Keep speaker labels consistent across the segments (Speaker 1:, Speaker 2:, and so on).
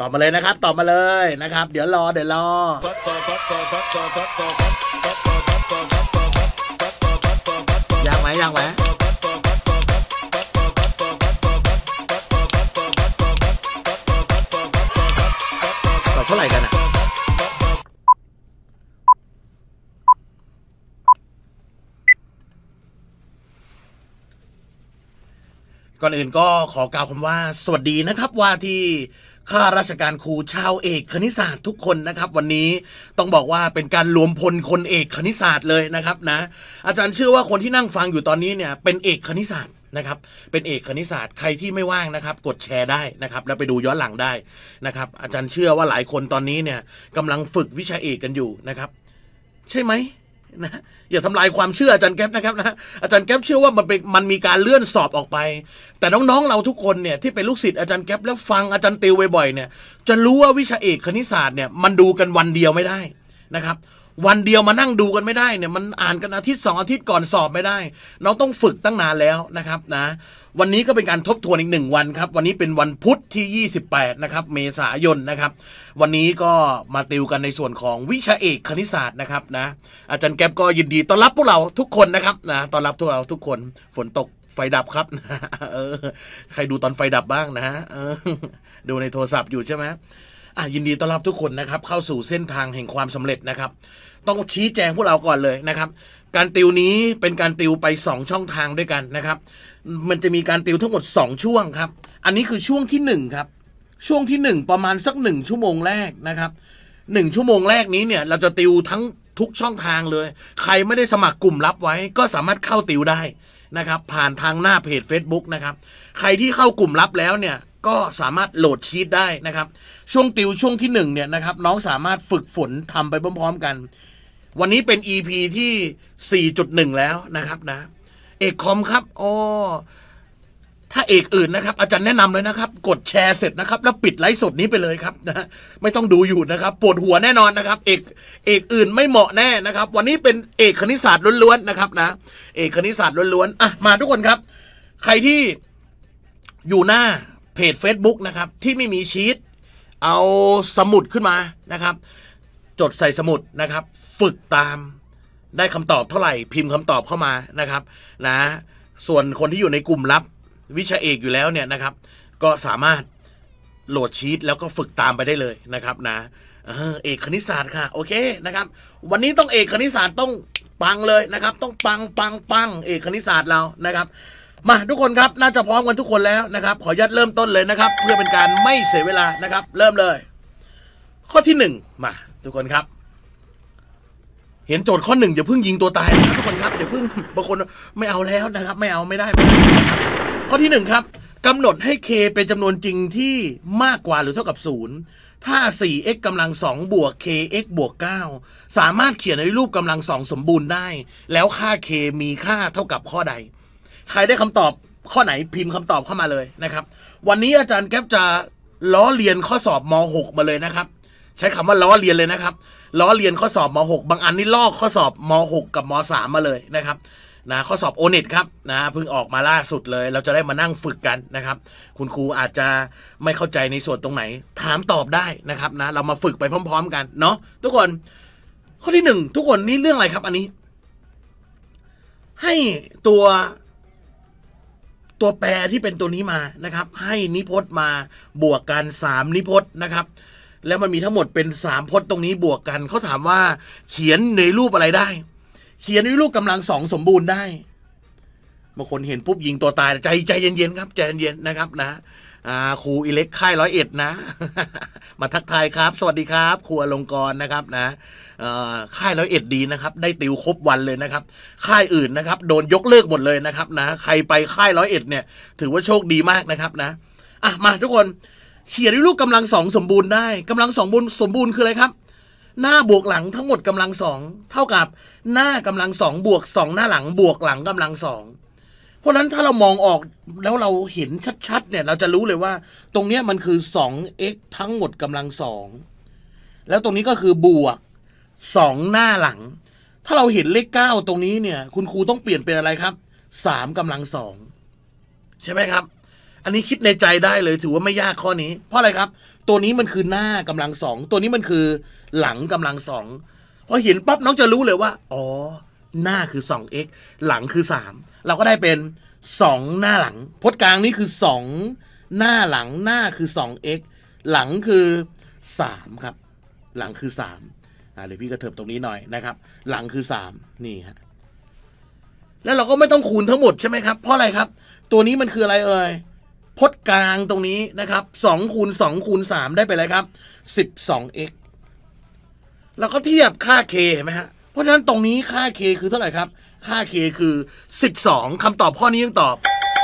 Speaker 1: ตอบมาเลยนะครับตอบมาเลยนะครับ เดี๋ยวรอเดี๋ยวรอยักไหมยไตอบเท่าไหร่กันอะก่อนอื่นก็ขอกล่าวคำว่าสวัสดีนะครับว่าที่ข้าราชการครูชาวเอกคณิตศาสตร์ทุกคนนะครับ วันนี้ต้องบอกว่าเป็นการรวมพลคนเอกคณิตศาสตร์เลยนะครับนะอาจารย์เชื่อว่าคนที่นั่งฟังอยู่ตอนนี้เนี่ยเป็นเอกคณิตศาสตร์นะครับ เป็นเอกคณิตศาสตร์ใครที่ไม่ว่างนะครับ กดแชร์ได้นะครับ แล้วไปดูย้อนหลังได้นะครับ อาจารย์เชื่อว่าหลายคนตอนนี้เนี่ยกำลังฝึกวิชาเอกกันอยู่นะครับ ใช่ไหมนะอย่าทำลายความเชื่ออาจารย์แก๊ปนะครับนะอาจารย์แก๊ปเชื่อว่ามันเป็นมันมีการเลื่อนสอบออกไป แต่น้องๆเราทุกคนเนี่ยที่เป็นลูกศิษย์อาจารย์แก๊ปแล้ว ฟังอาจารย์ติวบ่อยๆเนี่ยจะรู้ว่าวิชาเอกคณิตศาสตร์เนี่ยมันดูกันวันเดียวไม่ได้นะครับวันเดียวมานั่งดูกันไม่ได้เนี่ยมันอ่านกันอาทิตย์สองอาทิตย์ก่อนสอบไม่ได้ เราต้องฝึกตั้งนานแล้วนะครับนะ วันนี้ก็เป็นการทบทวนอีกหนึ่งวันครับ วันนี้เป็นวันพุธที่ 28นะครับเมษายนนะครับ วันนี้ก็มาติวกันในส่วนของวิชาเอกคณิตศาสตร์นะครับนะ อาจารย์แก๊ปก็ยินดีต้อนรับพวกเราทุกคนนะครับนะต้อนรับพวกเราทุกคนฝนตกไฟดับครับเออใครดูตอนไฟดับบ้างนะดูในโทรศัพท์อยู่ใช่ไหมอ่ะยินดีต้อนรับทุกคนนะครับเข้าสู่เส้นทางแห่งความสำเร็จนะครับ ต้องชี้แจงพวกเราก่อนเลยนะครับ การติวนี้เป็นการติวไป2ช่องทางด้วยกันนะครับ มันจะมีการติวทั้งหมด 2 ช่วงครับ อันนี้คือช่วงที่1 ครับ ช่วงที่ 1 ประมาณสัก 1 ชั่วโมงแรกนะครับ 1 ชั่วโมงแรกนี้เนี่ยเราจะติวทั้งทุกช่องทางเลย ใครไม่ได้สมัครกลุ่มลับไว้ ก็สามารถเข้าติวได้นะครับผ่านทางหน้าเพจ Facebook นะครับใครที่เข้ากลุ่มลับแล้วเนี่ยก็สามารถโหลดชีตได้นะครับ ช่วงติว ช่วงที่ 1 เนี่ยนะครับน้องสามารถฝึกฝนทำไปพร้อมๆกัน วันนี้เป็น EP ีที่ 4.1 แล้วนะครับนะ เอกคอมครับอ๋อถ้าเอกอื่นนะครับ อาจารย์แนะนำเลยนะครับ กดแชร์เสร็จนะครับ แล้วปิดไลฟ์สดนี้ไปเลยครับนะไม่ต้องดูอยู่นะครับปวดหัวแน่นอนนะครับ เอกเอกอื่นไม่เหมาะแน่นะครับ วันนี้เป็นเอกคณิตศาสตร์ล้วนๆนะครับนะเอกคณิตศาสตร์ล้วนๆอ่ะ มาทุกคนครับ ใครที่อยู่หน้าเพจ Facebook นะครับที่ไม่มีชีตเอาสมุดขึ้นมานะครับจดใส่สมุดนะครับ ฝึกตามได้คำตอบเท่าไหร่พิมพ์คำตอบเข้ามานะครับนะส่วนคนที่อยู่ในกลุ่มลับวิชาเอกอยู่แล้วเนี่ยนะครับ ก็สามารถโหลดชีตแล้วก็ฝึกตามไปได้เลยนะครับนะเออเอกคณิตศาสตร์ค่ะโอเคนะครับวันนี้ต้องเอกคณิตศาสตร์ต้องปังเลยนะครับต้องปังปังปังเอกคณิตศาสตร์เรานะครับมาทุกคนครับน่าจะพร้อมกันทุกคนแล้วนะครับขอยัดเริ่มต้นเลยนะครับ เพื่อเป็นการไม่เสียเวลานะครับ เริ่มเลย ข้อที่หนึ่งมา ทุกคนครับ เห็นโจทย์ข้อหนึ่งอย่าเพิ่งยิงตัวตายนะครับทุกคนครับอย่าเพิ่งบางคนไม่เอาแล้วนะครับ ไม่เอาไม่ได้นะครับข้อที่หนึ่งครับกำหนดให้ k เป็นจำนวนจริงที่มากกว่าหรือเท่ากับศูนย์ถ้า 4x กำลัง2บวก kx บวก 9 สามารถเขียนในรูปกำลัง2สมบูรณ์ได้ แล้วค่า k มีค่าเท่ากับข้อใดใครได้คำตอบข้อไหนพิมพ์คำตอบเข้ามาเลยนะครับ วันนี้อาจารย์แก๊ปจะล้อเรียนข้อสอบม .6 มาเลยนะครับ ใช้คำว่าล้อเรียนเลยนะครับล้อเรียนข้อสอบม .6 บางอันนี่ลอกข้อสอบม .6 กับม .3 มาเลยนะครับนะข้อสอบโอนิตครับนะเพิ่งออกมาล่าสุดเลย เราจะได้มานั่งฝึกกันนะครับ คุณครูอาจจะไม่เข้าใจในส่วนตรงไหน ถามตอบได้นะครับนะ เรามาฝึกไปพร้อม ๆ กันเนาะทุกคนข้อที่หนึ่งทุกคนนี่เรื่องอะไรครับ อันนี้ ให้ตัวตัวแปรที่เป็นตัวนี้มานะครับ ให้นิพจน์มาบวกกัน 3 นิพจน์นะครับ แล้วมันมีทั้งหมดเป็น 3พจน์ตรงนี้บวกกัน เขาถามว่าเขียนในรูปอะไรได้ เขียนในรูปกำลังสองสมบูรณ์ได้บางคนเห็นปุ๊บยิงตัวตาย ใจใจเย็นๆครับใจเย็นๆนะครับนะอ่าครูอิเล็กค่ายร้อยเอ็ดนะมาทักทายครับ สวัสดีครับ ครูอลงกรนะครับนะค่ายร้อยเอ็ดดีนะครับได้ติวครบวันเลยนะครับ ค่ายอื่นนะครับ โดนยกเลิกหมดเลยนะครับนะใครไปค่ายร้อยเอ็ดเนี่ยถือว่าโชคดีมากนะครับนะอ่ะมาทุกคนเขียนด้วยลูกกำลังสองสมบูรณ์ได้ กำลังสองบูรณ์สมบูรณ์คืออะไรครับหน้าบวกหลังทั้งหมดกำลังสองเท่ากับ หน้ากำลังสองบวกสองหน้าหลังบวกหลังกำลังสองเพราะนั้นถ้าเรามองออกแล้วเราเห็นชัดๆเนี่ยเราจะรู้เลยว่าตรงเนี้ยมันคือ 2x ทั้งหมดกำลังสองแล้วตรงนี้ก็คือบวก 2 หน้าหลัง ถ้าเราเห็นเลข 9 ตรงนี้เนี่ยคุณครูต้องเปลี่ยนเป็นอะไรครับ 3กำลังสองใช่ไหมครับ อันนี้คิดในใจได้เลย ถือว่าไม่ยากข้อนี้ เพราะอะไรครับตัวนี้มันคือหน้ากำลังสองตัวนี้มันคือ หลังกำลังสองพอเห็นปั๊บน้องจะรู้เลยว่าอ๋อหน้าคือ 2x หลังคือ 3 เราก็ได้เป็น 2 หน้าหลังพจน์กลางนี่คือ 2 หน้าหลังหน้าคือ 2x หลังคือ3ครับหลังคือ3อ่าเดี๋ยวพี่กระเถิบตรงนี้หน่อยนะครับหลังคือ3นี่ฮะแล้วเราก็ไม่ต้องคูณทั้งหมดใช่ไหมครับเพราะอะไรครับตัวนี้มันคืออะไรเอ่ยพจน์กลางตรงนี้นะครับ2คูณ2คูณ3ได้ไปเลยครับ 12x แล้วก็เทียบค่า k เห็นไหมฮะเพราะฉะนั้นตรงนี้ค่า k คือเท่าไหร่ครับ ค่า k คือ 12คำตอบข้อนี้ยังตอบ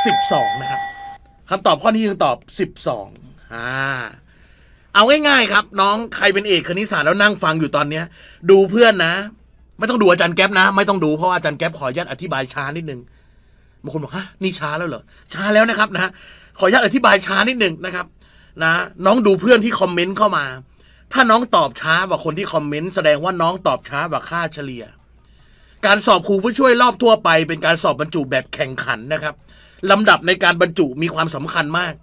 Speaker 1: 12 นะครับ คำตอบข้อนี้ยังตอบ 12 อ่า เอาง่ายๆครับ น้องใครเป็นเอกคณิตศาสตร์แล้วนั่งฟังอยู่ตอนเนี้ย ดูเพื่อนนะ ไม่ต้องดูอาจารย์แก๊ปนะ ไม่ต้องดูเพราะอาจารย์แก๊ปขอญาตอธิบายช้านิดนึงบางคนบอกฮะนี่ช้าแล้วเหรอช้าแล้วนะครับนะขอญาตอธิบายช้านิดนึงนะครับ นะ น้องดูเพื่อนที่คอมเมนต์เข้ามาถ้าน้องตอบช้ากว่าคนที่คอมเมนต์แสดงว่าน้องตอบช้ากว่าค่าเฉลี่ย การสอบครูผู้ช่วยรอบทั่วไปเป็นการสอบบรรจุแบบแข่งขันนะครับลำดับในการบรรจุมีความสำคัญมาก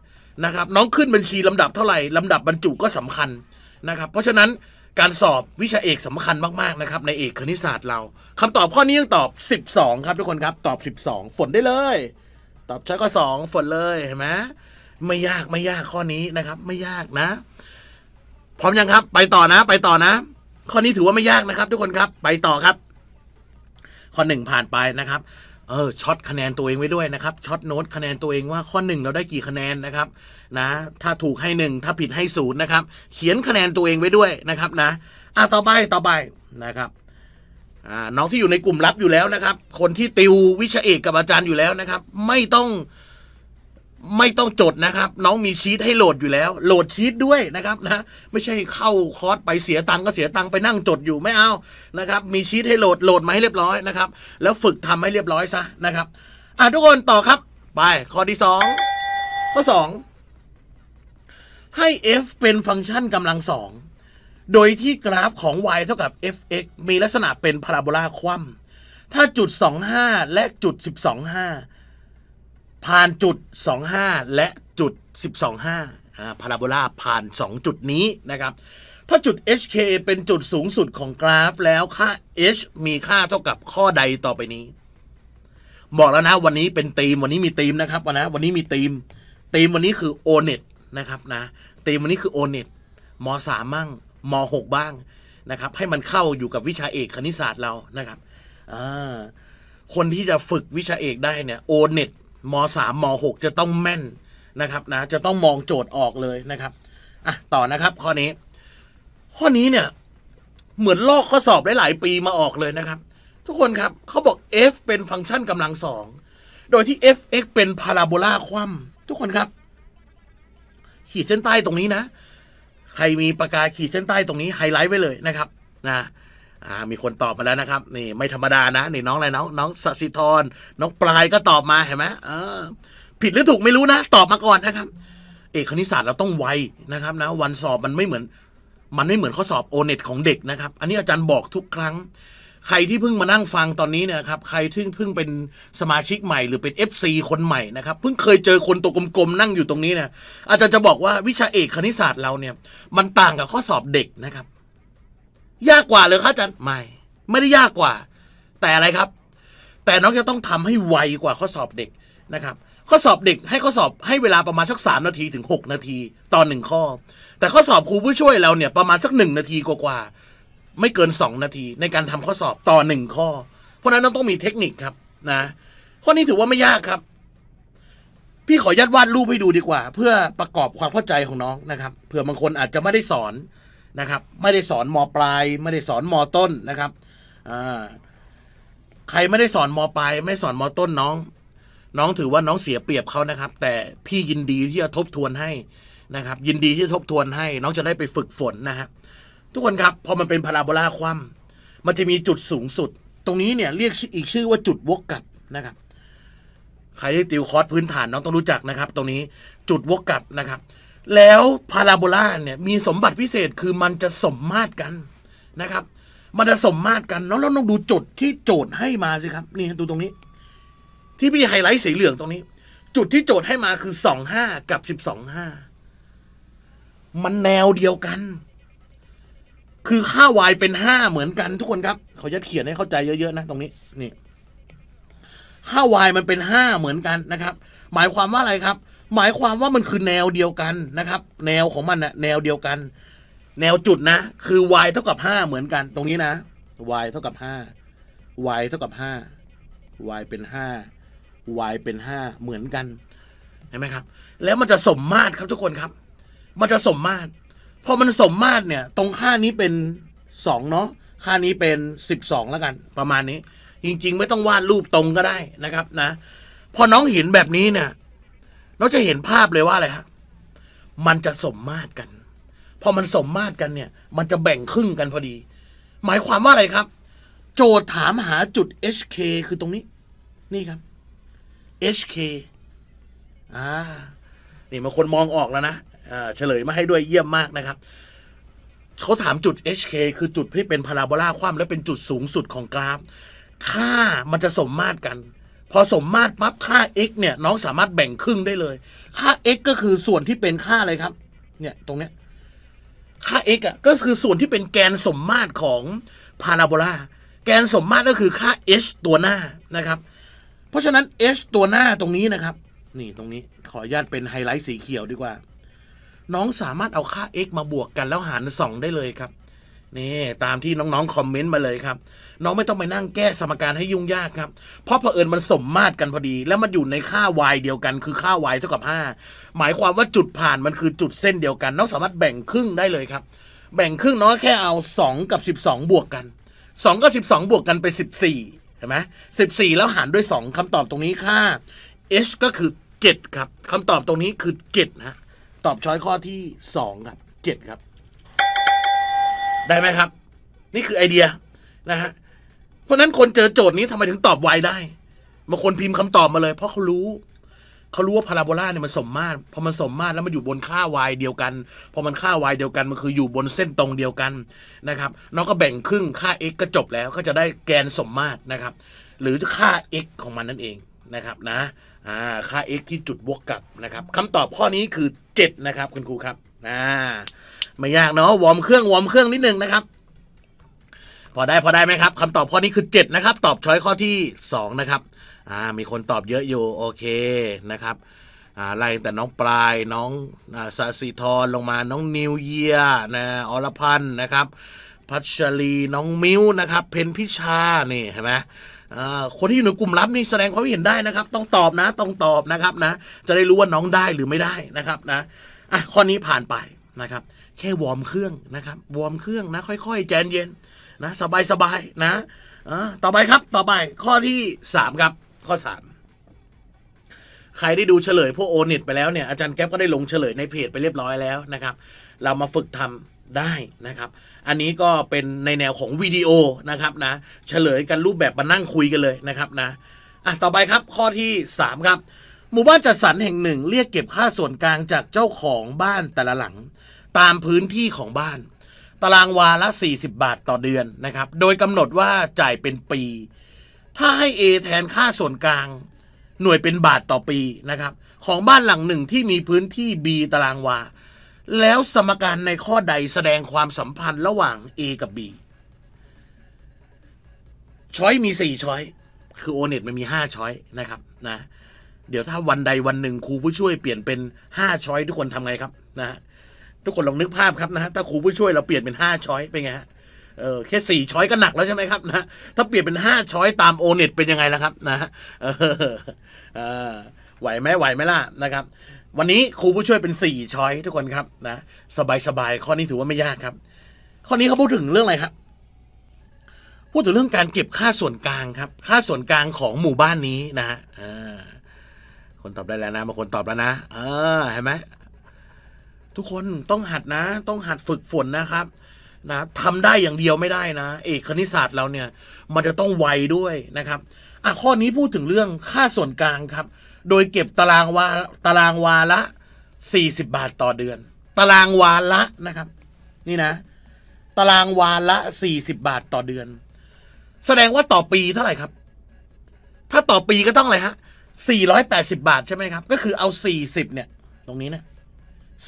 Speaker 1: นะครับ น้องขึ้นบัญชี ลำดับเท่าไหร่ลำดับบรรจุก็สำคัญนะครับ เพราะฉะนั้นการสอบวิชาเอกสำคัญมากๆนะครับ ในเอกคณิตศาสตร์เรา คำตอบข้อนี้ยังตอบ 12 ครับทุกคนครับ ตอบ 12 ฝนได้เลย ตอบช้อยข้อ2ฝนเลยเห็นไหมไม่ยากไม่ยากข้อนี้นะครับ ไม่ยากนะพร้อมยังครับไปต่อนะไปต่อนะ ข้อนี้ถือว่าไม่ยากนะครับทุกคนครับ ไปต่อครับ ข้อหนึ่งผ่านไปนะครับเออช็อตคะแนนตัวเองไว้ด้วยนะครับช็อตโน้ตคะแนนตัวเองว่าข้อหนึ่งเราได้กี่คะแนนนะครับนะถ้าถูกให้หนึ่งถ้าผิดให้ศูนย์นะครับเขียนคะแนนตัวเองไว้ด้วยนะครับนะ อ่ะต่อไปต่อไปนะครับอ่าน้องที่อยู่ในกลุ่มลับอยู่แล้วนะครับ คนที่ติววิชาเอกกับอาจารย์อยู่แล้วนะครับ ไม่ต้องไม่ต้องจดนะครับ น้องมีชีตให้โหลดอยู่แล้ว โหลดชีตด้วยนะครับนะไม่ใช่เข้าคอร์สไปเสียตังก็เสียตังไปนั่งจดอยู่ไม่เอานะครับมีชีตให้โหลดโหลดมาให้เรียบร้อยนะครับ แล้วฝึกทำให้เรียบร้อยซะนะครับอ่ะทุกคนต่อครับ ไปข้อที่ 2 ข้อ 2 ให้ f เป็นฟังก์ชันกำลังสองโดยที่กราฟของ y เท่ากับ f(x) มีลักษณะเป็นพาราโบลาคว่ำถ้าจุด25และจุด125ผ่านจุด 25 และจุด125อ่า พาราโบลาผ่าน2จุดนี้นะครับ ถ้าจุด HK เป็นจุดสูงสุดของกราฟแล้วค่า h มีค่าเท่ากับข้อใดต่อไปนี้ บอกแล้วนะวันนี้เป็นธีม วันนี้มีธีมนะครับวันนะวันนี้มีธีมธีมวันนี้คือ o n e t นะครับนะธีมวันนี้คือ o n e t มสามบ้างมหกบ้างนะครับให้มันเข้าอยู่กับวิชาเอกคณิตศาสตร์เรา นะครับคนที่จะฝึกวิชาเอกได้เนี่ยโอ e นมสามมหกจะต้องแม่นนะครับนะ จะต้องมองโจทย์ออกเลยนะครับอ่ะต่อนะครับ ข้อนี้ ข้อนี้เนี่ย เหมือนลอกข้อสอบหลายๆปีมาออกเลยนะครับ ทุกคนครับเขาบอก f เป็นฟังก์ชันกำลังสองโดยที่ f(x) เป็นพาราโบลาคว่ำทุกคนครับ ขีดเส้นใต้ตรงนี้นะ ใครมีปากกาขีดเส้นใต้ตรงนี้ไฮไลท์ไว้เลยนะครับ นะอ่ามีคนตอบมาแล้วนะครับนี่ไม่ธรรมดานะนี่น้องอะไรน้องน้องสสิธรน้องปลายก็ตอบมาเห็นไหมเออ ผิดหรือถูกไม่รู้นะตอบมาก่อนนะครับเอกคณิตศาสตร์เราต้องไวนะครับ นะ วันสอบมันไม่เหมือน มันไม่เหมือนข้อสอบโอเน็ตของเด็กนะครับ อันนี้อาจารย์บอกทุกครั้งใครที่เพิ่งมานั่งฟังตอนนี้เนี่ยครับ ใครที่เพิ่งเป็นสมาชิกใหม่ หรือเป็น FC คนใหม่นะครับเพิ่งเคยเจอคนตัวกลมๆนั่งอยู่ตรงนี้เนี่ยอาจารย์จะบอกว่าวิชาเอกคณิตศาสตร์เราเนี่ย มันต่างกับข้อสอบเด็กนะครับยากกว่าเลยครับอาจารย์ไม่ ไม่ได้ยากกว่า แต่อะไรครับ แต่น้องจะต้องทำให้ไวกว่า ข้อสอบเด็กนะครับ ข้อสอบเด็ก ให้ข้อสอบให้เวลาประมาณสักสามนาทีถึงหกนาทีตอนหนึ่งข้อ แต่ข้อสอบครูผู้ช่วยเราเนี่ย ประมาณสักหนึ่งนาทีกว่าๆไม่เกินสองนาที ในการทำข้อสอบต่อหนึ่งข้อ เพราะนั้นน้องต้องมีเทคนิคครับนะ ข้อนี้ถือว่าไม่ยากครับ พี่ขอยัดวาดรูปให้ดูดีกว่า เพื่อประกอบความเข้าใจของน้องนะครับเผื่อบางคนอาจจะไม่ได้สอนนะครับไม่ได้สอนมปลาย ไม่ได้สอนมต้นนะครับใครไม่ได้สอนมปลาย ไม่สอนมต้นน้อง น้องถือว่าน้องเสียเปรียบเขานะครับ แต่พี่ยินดีที่จะทบทวนให้นะครับ ยินดีที่ทบทวนให้น้องจะได้ไปฝึกฝนนะฮะทุกคนครับพอมันเป็นพาราโบลาคว่ำมันจะมีจุดสูงสุด ตรงนี้เนี่ยเรียก อีกชื่อว่าจุดวกกลับนะครับ ใครที่ติวคอร์สพื้นฐานน้องต้องรู้จักนะครับ ตรงนี้จุดวกกลับนะครับแล้วพาราโบลาเนี่ยมีสมบัติพิเศษคือมันจะสมมาตรกันนะครับ มันจะสมมาตรกันน้องเราต้องดูจุดที่โจทย์ให้มาสิครับ นี่ดูตรงนี้ ที่พี่ไฮไลท์สีเหลืองตรงนี้ จุดที่โจทย์ให้มาคือสองห้ากับสิบสองห้ามันแนวเดียวกัน คือค่าวายเป็นห้าเหมือนกัน ทุกคนครับเขาจะเขียนให้เข้าใจเยอะๆนะตรงนี้นี่ค่าวายมันเป็นห้าเหมือนกันนะครับ หมายความว่าอะไรครับหมายความว่ามันคือแนวเดียวกันนะครับ แนวของมันนะแนวเดียวกัน แนวจุดนะ คือ y เท่ากับห้าเหมือนกัน ตรงนี้นะ y เท่ากับห้า y เท่ากับห้า y เป็นห้า y เป็นห้าเหมือนกันเห็นไหมครับ แล้วมันจะสมมาตรครับทุกคนครับ มันจะสมมาตรพอมันสมมาตรเนี่ยตรงค่านี้เป็นสองเนาะค่านี้เป็นสิบสองแล้วกัน ประมาณนี้จริงๆ ไม่ต้องวาดรูปตรงก็ได้นะครับนะ พอน้องเห็นแบบนี้เนี่ยเราจะเห็นภาพเลยว่าอะไรฮะมันจะสมมาตรกัน พอมันสมมาตรกันเนี่ย มันจะแบ่งครึ่งกันพอดี หมายความว่าอะไรครับ โจทย์ถามหาจุด HK คือตรงนี้ นี่ครับ HK อ่านี่มาคนมองออกแล้วนะเฉลยมาให้ด้วยเยี่ยมมากนะครับเขาถามจุด HK คือจุดที่เป็นพาราโบลาคว่ำและเป็นจุดสูงสุดของกราฟ ค่ามันจะสมมาตรกันพอสมมาตรปั๊บค่า x เนี่ยน้องสามารถแบ่งครึ่งได้เลย ค่า x ก็คือส่วนที่เป็นค่าอะไรครับเนี่ย ตรงเนี้ยค่า x อ่ะก็คือส่วนที่เป็นแกนสมมาตรของพาราโบลาแกนสมมาตรก็คือค่า h ตัวหน้านะครับ เพราะฉะนั้น h ตัวหน้าตรงนี้นะครับ นี่ตรงนี้ขออนุญาตเป็นไฮไลท์สีเขียวดีกว่า น้องสามารถเอาค่า x มาบวกกันแล้วหาร2ได้เลยครับนี่ตามที่น้องๆคอมเมนต์มาเลยครับน้องไม่ต้องไปนั่งแก้สมการให้ยุ่งยากครับ เพราะเผอิญมันสมมาตรกันพอดี แล้วมันอยู่ในค่า y เดียวกันคือค่า y เท่ากับ 5 หมายความว่าจุดผ่านมันคือจุดเส้นเดียวกันน้องสามารถแบ่งครึ่งได้เลยครับ แบ่งครึ่งน้องแค่เอา 2 กับ 12 บวกกัน 2กับ12 บวกกันไป 14 เห็นไหม14 แล้วหารด้วย 2 คำตอบตรงนี้ค่า h ก็คือ 7 ครับ คำตอบตรงนี้คือ 7 นะตอบช้อยข้อที่ 2 ครับ 7 ครับ ได้ไหมครับ นี่คือไอเดียนะฮะเพราะนั้นคนเจอโจทย์นี้ทำไมถึงตอบไวได้บางคนพิมพ์คำตอบมาเลย เพราะเขารู้ เขารู้ว่าพาราโบลาเนี่ยมันสมมาตรพอมันสมมาตรแล้วมันอยู่บนค่าวายเดียวกันพอมันค่าวายเดียวกันมันคืออยู่บนเส้นตรงเดียวกันนะครับน้องก็แบ่งครึ่งค่า x ก็จบแล้ว ก็จะได้แกนสมมาตรนะครับหรือค่า x ของมันนั่นเองนะครับนะ่าค่า x ที่จุดบวกกับนะครับคำตอบข้อนี้คือ7นะครับคุณครูครับไม่ยากเนาะวอร์มเครื่องวอร์มเครื่องนิดนึงนะครับพอได้พอได้ไหมครับคำตอบข้อนี้คือ 7 นะครับ ตอบช้อยข้อที่2นะครับอ่ามีคนตอบเยอะอยู่โอเคนะครับอ่าไล่แต่น้องปลายน้องอสาสีิธรลงมาน้องนิวเยียนะอรพันธ์นะครับพัชรี น้องมิ้วนะครับเพนพิชานี่เห็นไหมคนที่อยู่ในกลุ่มลับนี่แสดงความเห็นได้นะครับ ต้องตอบนะต้องตอบนะครับนะจะได้รู้ว่าน้องได้หรือไม่ได้นะครับนะอ่ะข้อนี้ผ่านไปนะครับแค่วอร์มเครื่องนะครับวอร์มเครื่องนะค่อยๆ แจนเย็นนะสบายสบายนะต่อไปครับต่อไปข้อที่สามครับข้อสามใครได้ดูเฉลยพวกโอนิตไปแล้วเนี่ย อาจารย์แก๊ปก็ได้ลงเฉลยในเพจไปเรียบร้อยแล้วนะครับ เรามาฝึกทำได้นะครับ อันนี้ก็เป็นในแนวของวิดีโอนะครับนะเฉลยกันรูปแบบมานั่งคุยกันเลยนะครับนะอ่ะต่อไปครับข้อที่ 3 ครับหมู่บ้านจัดสรรแห่งหนึ่ง เรียกเก็บค่าส่วนกลางจากเจ้าของบ้านแต่ละหลังตามพื้นที่ของบ้านตารางวาละ 40 บาทต่อเดือนนะครับ โดยกำหนดว่าจ่ายเป็นปี ถ้าให้ A แทนค่าส่วนกลาง หน่วยเป็นบาทต่อปีนะครับของบ้านหลังหนึ่งที่มีพื้นที่ B ตารางวา แล้วสมการในข้อใดแสดงความสัมพันธ์ระหว่าง A กับ B ช้อยมี 4 ช้อยคือโอเน็ตมันมี 5 ช้อยนะครับนะเดี๋ยวถ้าวันใดวันหนึ่งครูผู้ช่วยเปลี่ยนเป็น 5 ช้อยทุกคนทำไงครับนะทุกคนลองนึกภาพครับนะฮะถ้าครูผู้ช่วยเราเปลี่ยนเป็นห้าช้อยเป็นไงฮะเออแค่สี่ช้อยก็หนักแล้วใช่ไหมครับนะถ้าเปลี่ยนเป็นห้าช้อยตามโอเน็ตเป็นยังไงล่ะครับ นะเออไหวไหมไหวไหมล่ะนะครับ วันนี้ครูผู้ช่วยเป็นสี่ช้อยทุกคนครับนะสบายสบายข้อนี้ถือว่าไม่ยากครับ ข้อนี้เขาพูดถึงเรื่องอะไรครับพูดถึงเรื่องการเก็บค่าส่วนกลางครับ ค่าส่วนกลางของหมู่บ้านนี้นะฮะคนตอบได้แล้วนะบางคนตอบแล้วนะ เออเห็นไหมทุกคนต้องหัดนะ ต้องหัดฝึกฝนนะครับนะทำได้อย่างเดียวไม่ได้นะเอกคณิตศาสตร์เราเนี่ย มันจะต้องไวด้วยนะครับอ่ะข้อนี้พูดถึงเรื่องค่าส่วนกลางครับ โดยเก็บตารางวาตารางวาละ40บาทต่อเดือน ตารางวาละนะครับ นี่นะ ตารางวาละ40 บาทต่อเดือน แสดงว่าต่อปีเท่าไหร่ครับ ถ้าต่อปีก็ต้องอะไรฮะ480บาท ใช่ไหมครับ ก็คือเอา40เนี่ย ตรงนี้นะ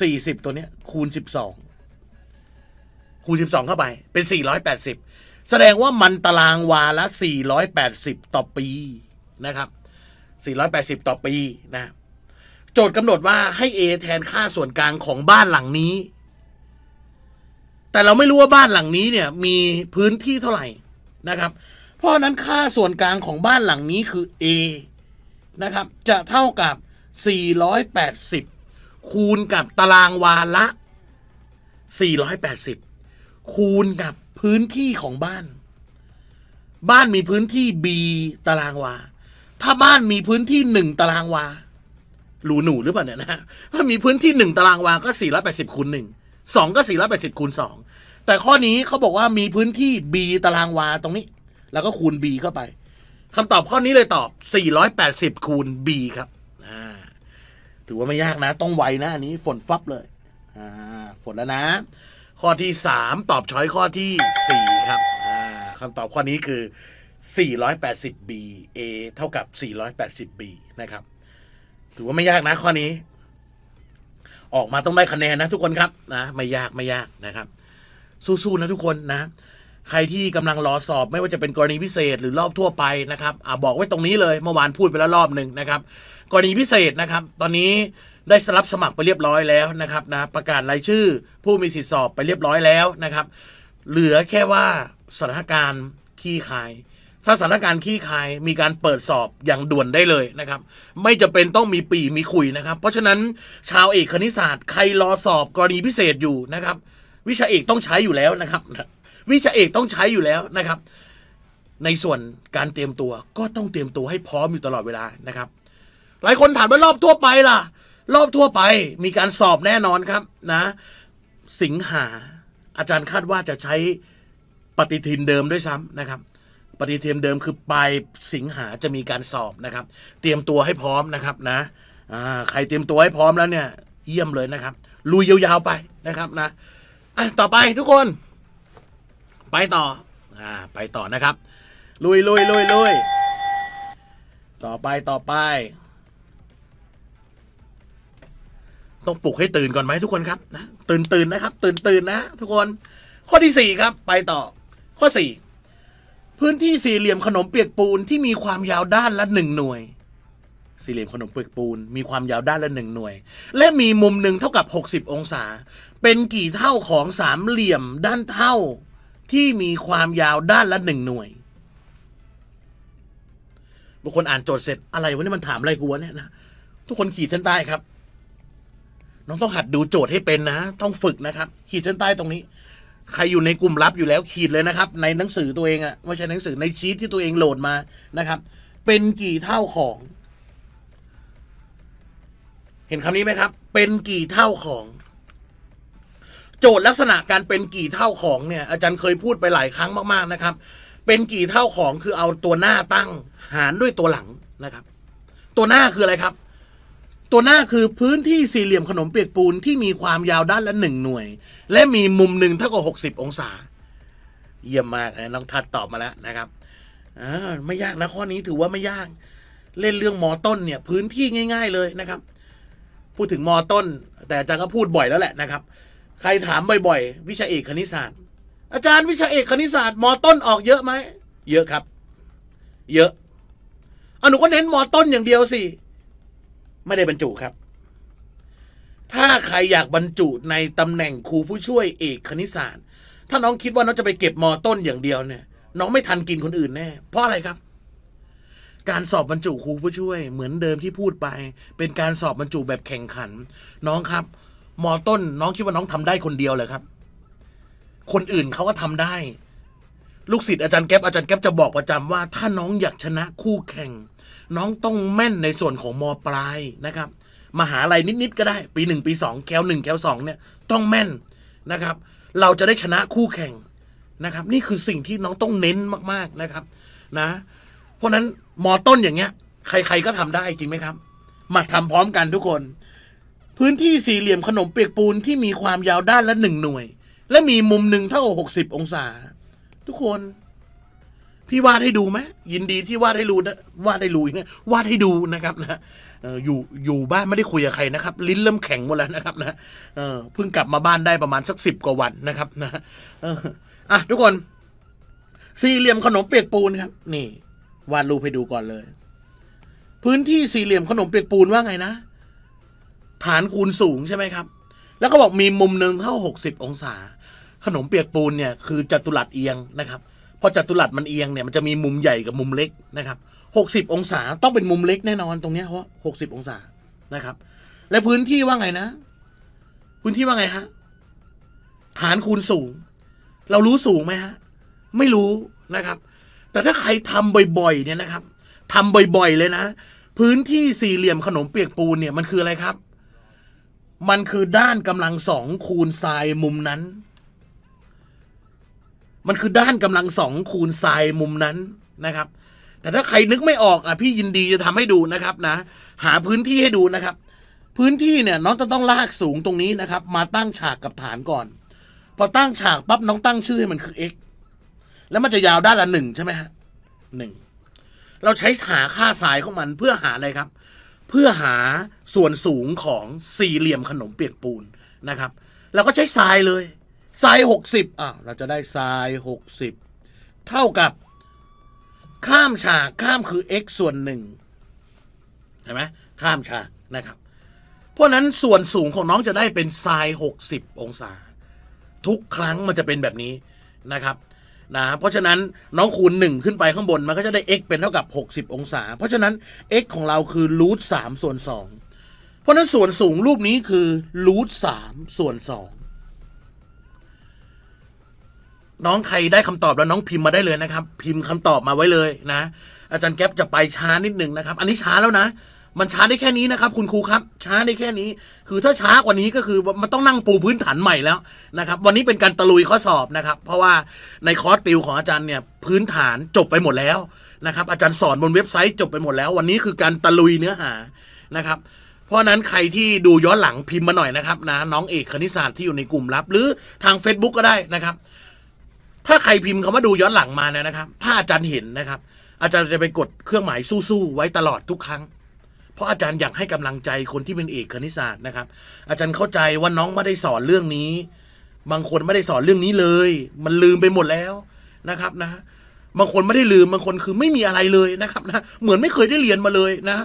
Speaker 1: สี่สิบตัวเนี้ยคูณสิบสองคูณสิบสองเข้าไป เป็นสี่ร้อยแปดสิบแสดงว่ามันตารางวาละสี่ร้อยแปดสิบต่อปีนะครับสี่ร้อยแปดสิบต่อปีนะโจทย์กำหนดว่าให้ A แทนค่าส่วนกลางของบ้านหลังนี้ แต่เราไม่รู้ว่าบ้านหลังนี้เนี่ยมีพื้นที่เท่าไหร่นะครับ เพราะนั้นค่าส่วนกลางของบ้านหลังนี้คือ A นะครับจะเท่ากับ480คูณกับตารางวาละ 480 คูณกับพื้นที่ของบ้าน บ้านมีพื้นที่ B ตารางวา ถ้าบ้านมีพื้นที่ 1 ตารางวาหรูหนูหรือเปล่าเนี่ยนะ ถ้ามีพื้นที่ 1 ตารางวาก็ 480 คูณ1 2ก็ 480 คูณ2แต่ข้อนี้เขาบอกว่ามีพื้นที่ B ตารางวาตรงนี้ แล้วก็คูณ B เข้าไป คำตอบข้อนี้เลยตอบ 480 คูณ B ครับถือว่าไม่ยากนะ ต้องไวนะอันนี้ ฝนฟับเลย อ่า ฝนแล้วนะ ข้อที่สามตอบช้อยข้อที่สี่ครับ อ่าคำตอบข้อนี้คือ 480b a เท่ากับ 480b นะครับ ถือว่าไม่ยากนะข้อนี้ ออกมาต้องได้คะแนนนะทุกคนครับ นะ ไม่ยากไม่ยากนะครับ สู้ๆนะทุกคนนะ ใครที่กำลังรอสอบไม่ว่าจะเป็นกรณีพิเศษหรือรอบทั่วไปนะครับอบอกไว้ตรงนี้เลยเมื่อวานพูดไปแล้วรอบหนึ่งนะครับกรณีพิเศษนะครับ ตอนนี้ได้สรับสมัครไปเรียบร้อยแล้วนะครับนะประกาศรายชื่อผู้มีสิทธิสอบไปเรียบร้อยแล้วนะครับ เหลือแค่ว่าสถานการณ์ขี้คาย ถ้าสถานการณ์ขี้คายมีการเปิดสอบอย่างด่วนได้เลยนะครับ ไม่จะเป็นต้องมีปีมีคุยนะครับ เพราะฉะนั้นชาวเอกคณิตศาสตร์ใครรอสอบกรณีพิเศษอยู่นะครับ วิชาเอกต้องใช้อยู่แล้วนะครับ วิชาเอกต้องใช้อยู่แล้วนะครับ ในส่วนการเตรียมตัวก็ต้องเตรียมตัวให้พร้อมอยู่ตลอดเวลานะครับหลายคนถามว่ารอบทั่วไปล่ะ รอบทั่วไปมีการสอบแน่นอนครับนะ สิงหา อาจารย์คาดว่าจะใช้ปฏิทินเดิมด้วยซ้ำนะครับ ปฏิทินเดิมคือปลายสิงหาจะมีการสอบนะครับ เตรียมตัวให้พร้อมนะครับนะ ใครเตรียมตัวให้พร้อมแล้วเนี่ย เยี่ยมเลยนะครับ ลุยยาวๆไปนะครับนะอต่อไปทุกคน ไปต่ออไปต่อนะครับ ลุยลุยลุยลุยต่อไปต่อไปต้องปลุกให้ตื่นก่อนไหมทุกคนครับนะตื่นตื่นนะครับ ตื่นตื่นนะ ทุกคนข้อที่สี่ครับ ไปต่อข้อสี่พื้นที่สี่เหลี่ยมขนมเปียกปูนที่มีความยาวด้านละหนึ่งหน่วย สี่เหลี่ยมขนมเปียกปูน มีความยาวด้านละหนึ่งหน่วย และมีมุมหนึ่งเท่ากับหกสิบองศา เป็นกี่เท่าของสามเหลี่ยมด้านเท่า ที่มีความยาวด้านละหนึ่งหน่วยบางคนอ่านโจทย์เสร็จอะไรวะนี่มันถามอะไรกูวะเนี่ยนะทุกคนขีดเส้นใต้ครับน้องต้องหัดดูโจทย์ให้เป็นนะ ต้องฝึกนะครับ ขีดเส้นใต้ตรงนี้ ใครอยู่ในกลุ่มลับอยู่แล้วขีดเลยนะครับ ในหนังสือตัวเองอะไม่ใช่หนังสือในชีตที่ตัวเองโหลดมา นะครับ เป็นกี่เท่าของ เห็นคำนี้ไหมครับ เป็นกี่เท่าของ โจทย์ลักษณะการเป็นกี่เท่าของเนี่ยอาจารย์เคยพูดไปหลายครั้งมากๆนะครับ เป็นกี่เท่าของคือเอาตัวหน้าตั้งหารด้วยตัวหลังนะครับ ตัวหน้าคืออะไรครับตัวหน้าคือพื้นที่สี่เหลี่ยมขนมเปียกปูนที่มีความยาวด้านละหนึ่งหน่วย และมีมุมหนึ่งเท่ากับหกสิบองศา เยี่ยมมากน้องทัดตอบมาแล้วนะครับไม่ยากนะข้อนี้ถือว่าไม่ยาก เล่นเรื่องมอต้นเนี่ยพื้นที่ง่ายๆเลยนะครับ พูดถึงมอต้น แต่อาจารย์ก็พูดบ่อยแล้วแหละนะครับ ใครถามบ่อยๆ วิชาเอกคณิตศาสตร์ อาจารย์วิชาเอกคณิตศาสตร์มอต้นออกเยอะไหมเยอะครับ เยอะเอาหนูก็เน้นมอต้นอย่างเดียวสิไม่ได้บรรจุครับ ถ้าใครอยากบรรจุในตำแหน่งครูผู้ช่วยเอก คณิตศาสตร์ ถ้าน้องคิดว่าน้องจะไปเก็บมอต้นอย่างเดียวเนี่ย น้องไม่ทันกินคนอื่นแน่ เพราะอะไรครับ การสอบบรรจุครูผู้ช่วย เหมือนเดิมที่พูดไป เป็นการสอบบรรจุแบบแข่งขัน น้องครับมอต้นน้องคิดว่าน้องทำได้คนเดียวเลยครับ คนอื่นเขาก็ทำได้ ลูกศิษย์อาจารย์แก๊ปอาจารย์แก๊ปจะบอกประจำว่า ถ้าน้องอยากชนะคู่แข่งน้องต้องแม่นในส่วนของมปลายนะครับมหาลัยนิดๆก็ได้ ปีหนึ่งปีสองแคลหนึ่งแคลสองเนี่ยต้องแม่นนะครับ เราจะได้ชนะคู่แข่งนะครับ นี่คือสิ่งที่น้องต้องเน้นมากๆนะครับนะ เพราะนั้นมอต้นอย่างเงี้ยใครๆก็ทำได้จริงไหมครับ มาทำพร้อมกันทุกคน พื้นที่สี่เหลี่ยมขนมเปียกปูนที่มีความยาวด้านละหนึ่งหน่วย และมีมุมหนึ่งเท่าหกสิบองศา ทุกคนพี่วาด ให้ดูไหมยินดีที่วาดให้รู้นะวาดให้รู้เนี่ยวาดให้ดูนะครับ นะอยู่อยู่บ้านไม่ได้คุยกับใคร นะครับ ลิ้นเริ่มแข็งหมดแล้วนะครับ นะเพิ่งกลับมาบ้านได้ประมาณสักสิบกว่าวันนะครับนะอ่ะทุกคน สี่เหลี่ยมขนมเปียกปูนครับ นี่วาดรูปให้ดูก่อนเลย พื้นที่สี่เหลี่ยมขนมเปียกปูนว่าไงนะฐานคูณสูงใช่ไหมครับ แล้วก็บอกมีมุมหนึ่งเท่าหกสิบองศา ขนมเปียกปูนเนี่ยคือจัตุรัสเอียงนะครับพอจัตุรัสมันเอียงเนี่ยมันจะมีมุมใหญ่กับมุมเล็กนะครับ หกสิบองศาต้องเป็นมุมเล็กแน่นอนตรงเนี้ยเพราะหกสิบองศานะครับ และพื้นที่ว่าไงนะ พื้นที่ว่าไงฮะฐานคูณสูง เรารู้สูงไหมฮะไม่รู้นะครับ แต่ถ้าใครทำบ่อยๆ เนี่ยนะครับ ทำบ่อยๆ เลยนะพื้นที่สี่เหลี่ยมขนมเปียกปูนเนี่ยมันคืออะไรครับ มันคือด้านกำลังสองคูณไซมุมนั้นมันคือด้านกำลังสองคูณไซายมุมนั้นนะครับ แต่ถ้าใครนึกไม่ออกอ่ะพี่ยินดีจะทำให้ดูนะครับนะ หาพื้นที่ให้ดูนะครับ พื้นที่เนี่ยน้องจะต้องลากสูงตรงนี้นะครับ มาตั้งฉากกับฐานก่อน พอตั้งฉากปั๊บ น้องตั้งชื่อให้มันคือ x แล้วมันจะยาวด้านละหนึ่งใช่ไหมฮะหนึ่งเราใช้หาค่าสายของมันเพื่อหาอะไรครับ เพื่อหาส่วนสูงของสี่เหลี่ยมขนมเปียกปูนนะครับเราก็ใช้สายเลยไซกส60อ่ะเราจะได้ไซกส60 เท่ากับ ข้ามฉากข้ามคือ x ส่วนหนึ่งเห็นไหมข้ามฉากนะครับเพราะนั้นส่วนสูงของน้องจะได้เป็นไซกส60 องศา ทุกครั้งมันจะเป็นแบบนี้นะครับนะเพราะฉะนั้นน้องคูณ 1 ขึ้นไปข้างบนมันก็จะได้ x เป็นเท่ากับ 60 องศา เพราะฉะนั้น x ของเราคือรูทสส่วน2เพราะนั้นส่วนสูงรูปนี้คือรูทสส่วน2น้องใครได้คำตอบแล้วน้องพิมพ์มาได้เลยนะครับ พิมพ์คำตอบมาไว้เลยนะ อาจารย์แก๊ปจะไปช้านิดหนึ่งนะครับ อันนี้ช้าแล้วนะ มันช้าได้แค่นี้นะครับ คุณครู ครับ ช้าได้แค่นี้ คือถ้าช้ากว่านี้ก็คือมันต้องนั่งปูพื้นฐานใหม่แล้วนะครับวันนี้เป็นการตะลุยข้อสอบนะครับ เพราะว่าในคอร์สติวของอาจารย์เนี่ยพื้นฐานจบไปหมดแล้วนะครับ อาจารย์สอนบนเว็บไซต์จบไปหมดแล้ว วันนี้คือการตะลุยเนื้อหานะครับ เพราะนั้นใครที่ดูย้อนหลังพิมพ์มาหน่อยนะครับนะน้องเอกคณิตศาสตร์ที่อยู่ในกลุ่มลับ หรือทาง Facebook ก็ได้นะครับถ้าใครพิมพ์คำว่าดูย้อนหลังมาเนี่ยนะครับถ้าอาจารย์เห็นนะครับ อาจารย์จะไปกดเครื่องหมายสู้ๆไว้ตลอดทุกครั้ง เพราะอาจารย์อยากให้กำลังใจคนที่เป็นเอกคณิตศาสตร์นะครับ อาจารย์เข้าใจว่าน้องไม่ได้สอนเรื่องนี้ บางคนไม่ได้สอนเรื่องนี้เลย มันลืมไปหมดแล้วนะครับนะบางคนไม่ได้ลืม บางคนคือไม่มีอะไรเลยนะครับนะเหมือนไม่เคยได้เรียนมาเลยนะ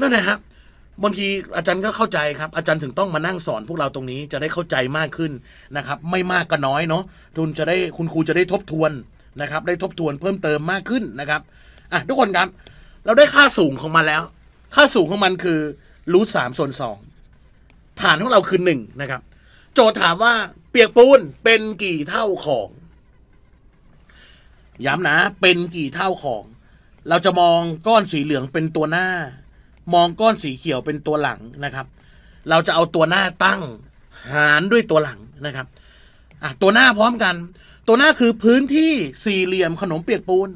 Speaker 1: นั่นนะครับบางทีอาจารย์ก็เข้าใจครับ อาจารย์ถึงต้องมานั่งสอนพวกเราตรงนี้จะได้เข้าใจมากขึ้นนะครับ ไม่มากก็น้อยเนาะทุนจะได้คุณครูจะได้ทบทวนนะครับ ได้ทบทวนเพิ่มเติมมากขึ้นนะครับอ่ะทุกคนครับเราได้ค่าสูงของมันแล้ว ค่าสูงของมันคือรูทสามส่วนสองฐานของเราคือหนึ่งนะครับ โจทย์ถามว่าเปียกปูนเป็นกี่เท่าของย้ำนะเป็นกี่เท่าของ เราจะมองก้อนสีเหลืองเป็นตัวหน้ามองก้อนสีเขียวเป็นตัวหลังนะครับ เราจะเอาตัวหน้าตั้ง หารด้วยตัวหลังนะครับ อ่ะ ตัวหน้าพร้อมกัน ตัวหน้าคือพื้นที่สี่เหลี่ยมขนมเปียกปูน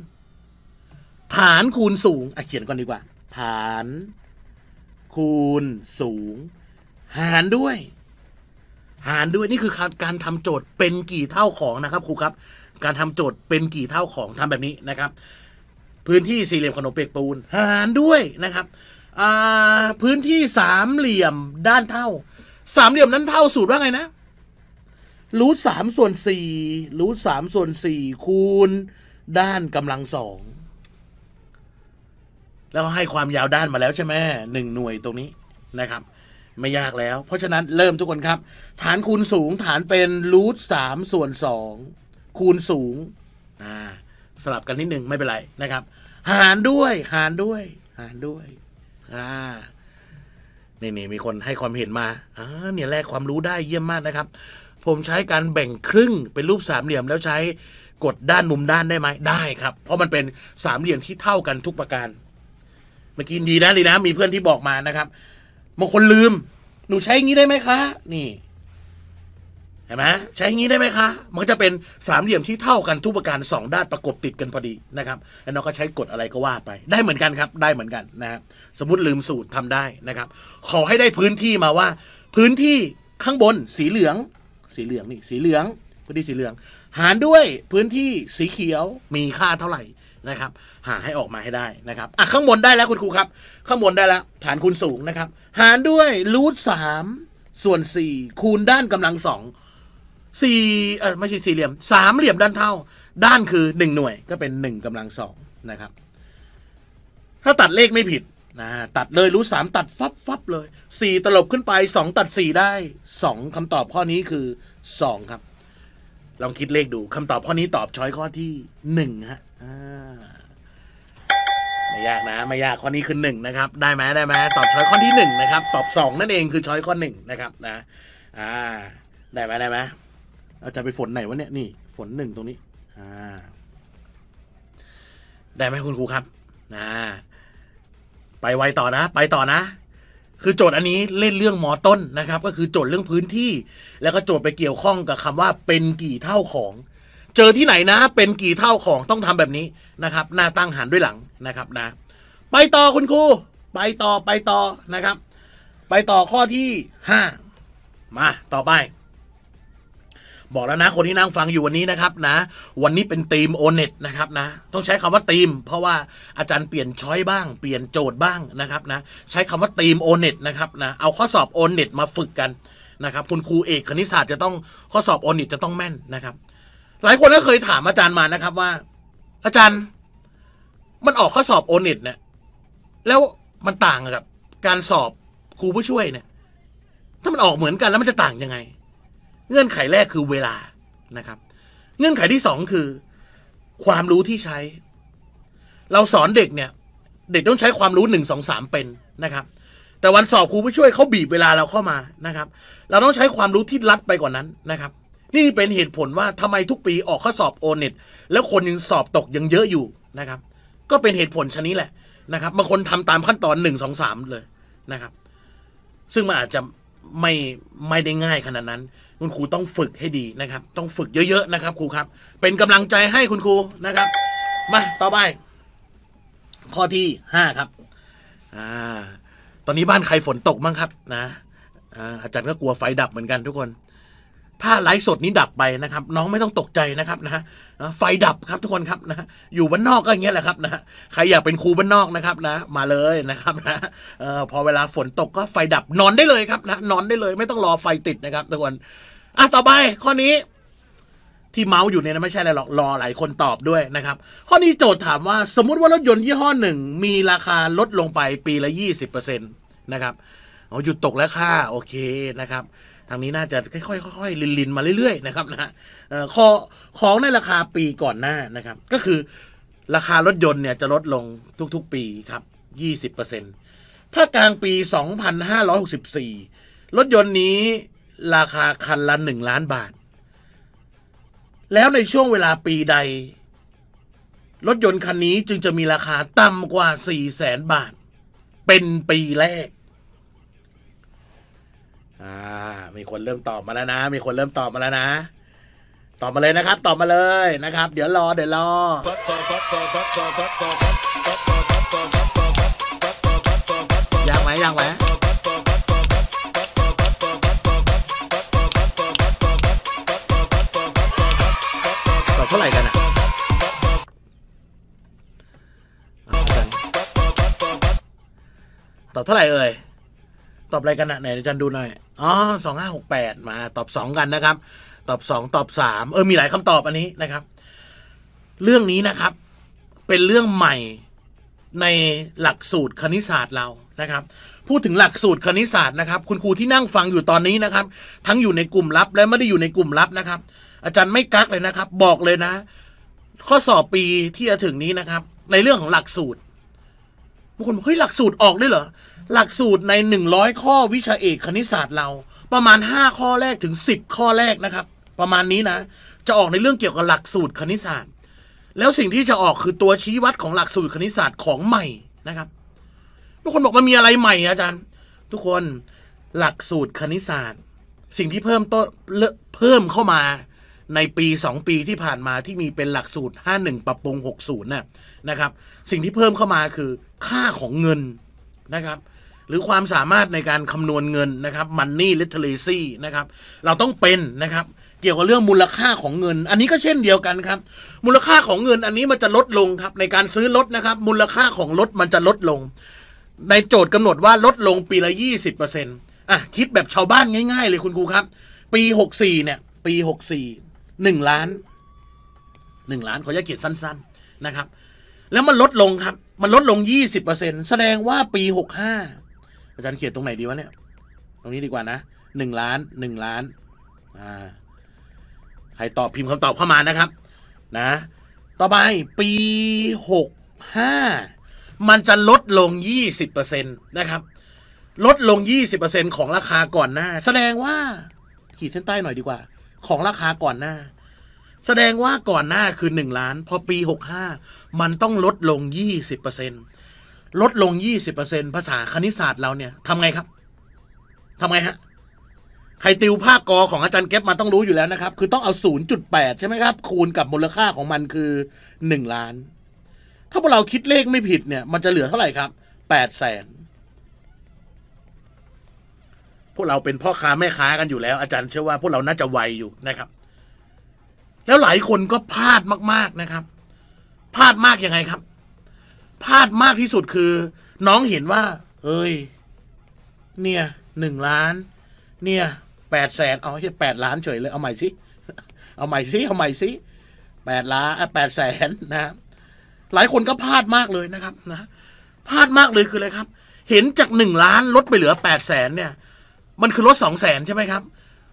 Speaker 1: ฐานคูณสูง อ่ะเขียนก่อนดีกว่า ฐานคูณสูง หารด้วย หารด้วยนี่คือการทำโจทย์เป็นกี่เท่าของนะครับ ครูครับ การทำโจทย์เป็นกี่เท่าของทำแบบนี้นะครับ พื้นที่สี่เหลี่ยมขนมเปียกปูน หารด้วยนะครับพื้นที่สามเหลี่ยมด้านเท่า สามเหลี่ยมนั้นเท่าสูตรว่าไงนะรูทสามส่วนสี่รูทสามส่วนสี่คูณด้านกำลังสองแล้วให้ความยาวด้านมาแล้วใช่ไหมหนึ่งหน่วยตรงนี้นะครับ ไม่ยากแล้ว เพราะฉะนั้นเริ่มทุกคนครับ ฐานคูณสูงฐานเป็นรูทสามส่วนสองคูณสูงสลับกันนิดหนึ่งไม่เป็นไรนะครับ หารด้วยหารด้วยหารด้วยานี่นี่มีคนให้ความเห็นมาอ่าเนี่ยแลกความรู้ได้เยี่ยมมากนะครับ ผมใช้การแบ่งครึ่งเป็นรูปสามเหลี่ยมแล้วใช้กดด้านมุมด้านได้ไหม ได้ครับ เพราะมันเป็นสามเหลี่ยมที่เท่ากันทุกประการ เมื่อกี้ดีนะดีนะ มีเพื่อนที่บอกมานะครับ บางคนลืม หนูใช้่งี้ได้ไหมคะ นี่เห็นไหมใช้งนี้ได้ไหมคะ มันจะเป็นสามเหลี่ยมที่เท่ากันทุกประการ 2 ด้านประกบติดกันพอดีนะครับแล้วเราก็ใช้กฎอะไรก็ว่าไปได้เหมือนกันครับได้เหมือนกันนะครับสมมติลืมสูตรทำได้นะครับขอให้ได้พื้นที่มาว่า พื้นที่ข้างบนสีเหลือง สีเหลืองนี่สีเหลือง พื้นที่สีเหลือง หารด้วยพื้นที่สีเขียวมีค่าเท่าไหร่นะครับหาให้ออกมาให้ได้นะครับอ่ะข้างบนได้แล้วคุณครูครับ ข้างบนได้แล้ว ฐานคูณสูงนะครับหารด้วยรูทสามส่วนสี่คูณด้านกำลังสองสี่เออไม่ใช่สี่เหลี่ยม สามเหลี่ยมด้านเท่า ด้านคือหนึ่งหน่วยก็เป็นหนึ่งกำลังสองนะครับ ถ้าตัดเลขไม่ผิดนะตัดเลยรู้สามตัดฟับฟับเลยสี่ตลบขึ้นไปสองตัดสี่ได้สองคำตอบข้อนี้คือสองครับ ลองคิดเลขดูคำตอบข้อนี้ตอบช้อยข้อที่หนึ่งฮะไม่ยากนะไม่ยากข้อนี้คือหนึ่งนะครับ ได้ไหมได้ไหมตอบช้อยข้อที่หนึ่งนะครับ ตอบสองนั่นเองคือช้อยข้อหนึ่งนะครับนะอ่าได้ไหมได้ไหมอาจารย์ไปฝนไหนวะเนี่ยนี่ ฝนหนึ่งตรงนี้อ่าได้ไหมคุณครูครับนะไปไวต่อนะ ไปต่อนะ คือโจทย์อันนี้เล่นเรื่องหมอต้นนะครับ ก็คือโจทย์เรื่องพื้นที่ แล้วก็โจทย์ไปเกี่ยวข้องกับคำว่าเป็นกี่เท่าของ เจอที่ไหนนะ เป็นกี่เท่าของต้องทำแบบนี้นะครับ หน้าตั้งหันด้วยหลังนะครับนะ ไปต่อคุณครู ไปต่อไปต่อนะครับ ไปต่อข้อที่ห้ามาต่อไปบอกแล้วนะคนที่นั่งฟังอยู่วันนี้นะครับนะวันนี้เป็นทีมโอเน็ตนะครับนะต้องใช้คำว่าทีม เพราะว่าอาจารย์เปลี่ยนช้อยบ้างเปลี่ยนโจทย์บ้างนะครับนะใช้คำว่าทีมโอเน็ตนะครับนะเอาข้อสอบโอเน็ตมาฝึกกันนะครับคุณครูเอกคณิตศาสตร์จะต้องข้อสอบโอเน็ตจะต้องแม่นนะครับ หลายคนก็เคยถามอาจารย์มานะครับว่าอาจารย์มันออกข้อสอบโอเน็ตเนี่ยแล้วมันต่างกับการสอบครูผู้ช่วยเนี่ยถ้ามันออกเหมือนกันแล้วมันจะต่างยังไงเงื่อนไขแรกคือเวลานะครับ เงื่อนไขที่สองคือ ความรู้ที่ใช้ เราสอนเด็กเนี่ย เด็กต้องใช้ความรู้หนึ่งสองสามเป็นนะครับ แต่วันสอบครูผู้ช่วยเขาบีบเวลาเราเข้ามานะครับเราต้องใช้ความรู้ที่ลัดไปกว่านั้นนะครับ นี่เป็นเหตุผลว่าทำไมทุกปีออกข้อสอบโอเน็ตแล้วคนยังสอบตกยังเยอะอยู่นะครับ ก็เป็นเหตุผลชนิดแหละนะครับบางคนทำตามขั้นตอนหนึ่งสองสามเลยนะครับ ซึ่งมันอาจจะไม่ไม่ได้ง่ายขนาดนั้นคุณครูต้องฝึกให้ดีนะครับ ต้องฝึกเยอะ ๆ นะครับครูครับ เป็นกำลังใจให้คุณครูนะครับ มาต่อไป ข้อที่ห้าครับ อ่า ตอนนี้บ้านใครฝนตกมั้งครับ นะอาจารย์ก็กลัวไฟดับเหมือนกันทุกคนถ้าไลฟ์สดนี้ดับไปนะครับ น้องไม่ต้องตกใจนะครับนะฮะไฟดับครับทุกคนครับนะอยู่บ้านนอกก็อย่างเงี้ยแหละครับนะใครอยากเป็นครูบ้านนอกนะครับนะ มาเลยนะครับนะพอเวลาฝนตกก็ไฟดับนอนได้เลยครับนะนอนได้เลยไม่ต้องรอไฟติดนะครับทุกคน อ่ะต่อไป ข้อนี้ ที่เมาส์อยู่เนี่ยไม่ใช่อะไรหรอกรอหลายคนตอบด้วยนะครับ ข้อนี้โจทย์ถามว่า สมมุติว่ารถยนต์ยี่ห้อหนึ่ง มีราคาลดลงไปปีละยี่สิบเเปอร์ซ็นต์นะครับอ๋อหยุดตกแล้วค่ะโอเคนะครับทางนี้น่าจะค่อยๆค่อยๆลินมาเรื่อยๆ นะครับนะคอของในราคาปีก่อนหน้านะครับ ก็คือราคารถยนต์เนี่ยจะลดลงทุกๆปีครับ 20%ถ้ากลางปี 2564 รถยนต์นี้ราคาคันละ1ล้านบาท แล้วในช่วงเวลาปีใด รถยนต์คันนี้จึงจะมีราคาต่ำกว่า4 0 0แสนบาท เป็นปีแรกอ่ามีคนเริ่มตอบมาแล้วนะ มีคนเริ่มตอบมาแล้วนะ ตอบมาเลยนะครับ ตอบมาเลยนะครับ เดี๋ยวรอ เดี๋ยวรอยางไอไหมตอบเท่าไหร่กันอ่ะตอบเท่าไหร่เอ่ยอบอะไรกันอะไหนอาจารย์ดูหน่อย อ๋อสองห้าหกแปดมาตอบสองกันนะครับ ตอบสองตอบสามเออมีหลายคำตอบอันนี้นะครับ เรื่องนี้นะครับ เป็นเรื่องใหม่ในหลักสูตรคณิตศาสตร์เรานะครับ พูดถึงหลักสูตรคณิตศาสตร์นะครับ คุณครูที่นั่งฟังอยู่ตอนนี้นะครับ ทั้งอยู่ในกลุ่มลับและไม่ได้อยู่ในกลุ่มลับนะครับ อาจารย์ไม่กักเลยนะครับ บอกเลยนะ ข้อสอบปีที่จะถึงนี้นะครับ ในเรื่องของหลักสูตรบางคนบอกเฮ้ยหลักสูตรออกได้เหรอหลักสูตรใน 100ข้อวิชาเอกคณิตศาสตร์เรา ประมาณ5ข้อแรกถึง 10ข้อแรกนะครับ ประมาณนี้นะ จะออกในเรื่องเกี่ยวกับหลักสูตรคณิตศาสตร์ แล้วสิ่งที่จะออกคือตัวชี้วัดของหลักสูตรคณิตศาสตร์ของใหม่นะครับทุกคนบอกมันมีอะไรใหม่ อาจารย์ ทุกคนหลักสูตรคณิตศาสตร์ สิ่งที่เพิ่มต้นเพิ่มเข้ามาในปี 2 ปีที่ผ่านมาที่มีเป็นหลักสูตร51ปรับปรุง60นะ่ะนะครับ สิ่งที่เพิ่มเข้ามาคือค่าของเงินนะครับหรือความสามารถในการคำนวณเงินนะครับ มันนี่ลิทเทเลซี่นะครับเราต้องเป็นนะครับ เกี่ยวกับเรื่องมูลค่าของเงิน อันนี้ก็เช่นเดียวกันครับ มูลค่าของเงินอันนี้มันจะลดลงครับ ในการซื้อรถนะครับมูลค่าของรถมันจะลดลง ในโจทย์กำหนดว่าลดลงปีละ 20%อ่ะคิดแบบชาวบ้านง่ายๆเลยคุณครูครับ ปี 64 เนี่ย ปี 64 1 ล้าน 1 ล้านขออนุาเขียนสั้นๆนะครับ แล้วมันลดลงครับมันลดลง 20%แสดงว่าปี65อาจารย์เขียนตรงไหนดีวะเนี่ย ตรงนี้ดีกว่านะ หนึ่งล้านหนึ่งล้านอ่าใครตอบพิมพ์คำตอบเข้ามานะครับ นะ ต่อไปปีหกห้ามันจะลดลงยี่สิบเปอร์เซ็นตนะครับ ลดลงยี่สิบเปอร์เซ็นของราคาก่อนหน้า แสดงว่า ขีดเส้นใต้หน่อยดีกว่า ของราคาก่อนหน้า แสดงว่าก่อนหน้าคือหนึ่งล้าน พอปีหกห้ามันต้องลดลงยี่สิบเปอร์เซ็นต์ลดลง20%ภาษาคณิตศาสตร์เราเนี่ยทำไงครับทำไงฮะใครติวภาคกอของอาจารย์เก็บมาต้องรู้อยู่แล้วนะครับคือต้องเอา0.8ใช่ไหมครับ คูณกับมูลค่าของมันคือ1ล้าน ถ้าพวกเราคิดเลขไม่ผิดเนี่ย มันจะเหลือเท่าไหร่ครับ8แสนพวกเราเป็นพ่อค้าแม่ค้ากันอยู่แล้วอาจารย์เชื่อว่าพวกเราน่าจะไวอยู่นะครับ แล้วหลายคนก็พลาดมากๆนะครับพลาดมากยังไงครับพลาดมากที่สุดคือน้องเห็นว่า เอ้ย เนี่ยหนึ่งล้าน เนี่ยแปดแสนเอาใช่แปดล้านเฉยเลย เอาใหม่สิ เอาใหม่สิ เอาใหม่สิแปดล้านแปดแสนนะหลายคนก็พลาดมากเลยนะครับนะ พลาดมากเลยคืออะไรครับ เห็นจากหนึ่งล้านลดไปเหลือแปดแสนเนี่ย มันคือลดสองแสนใช่ไหมครับ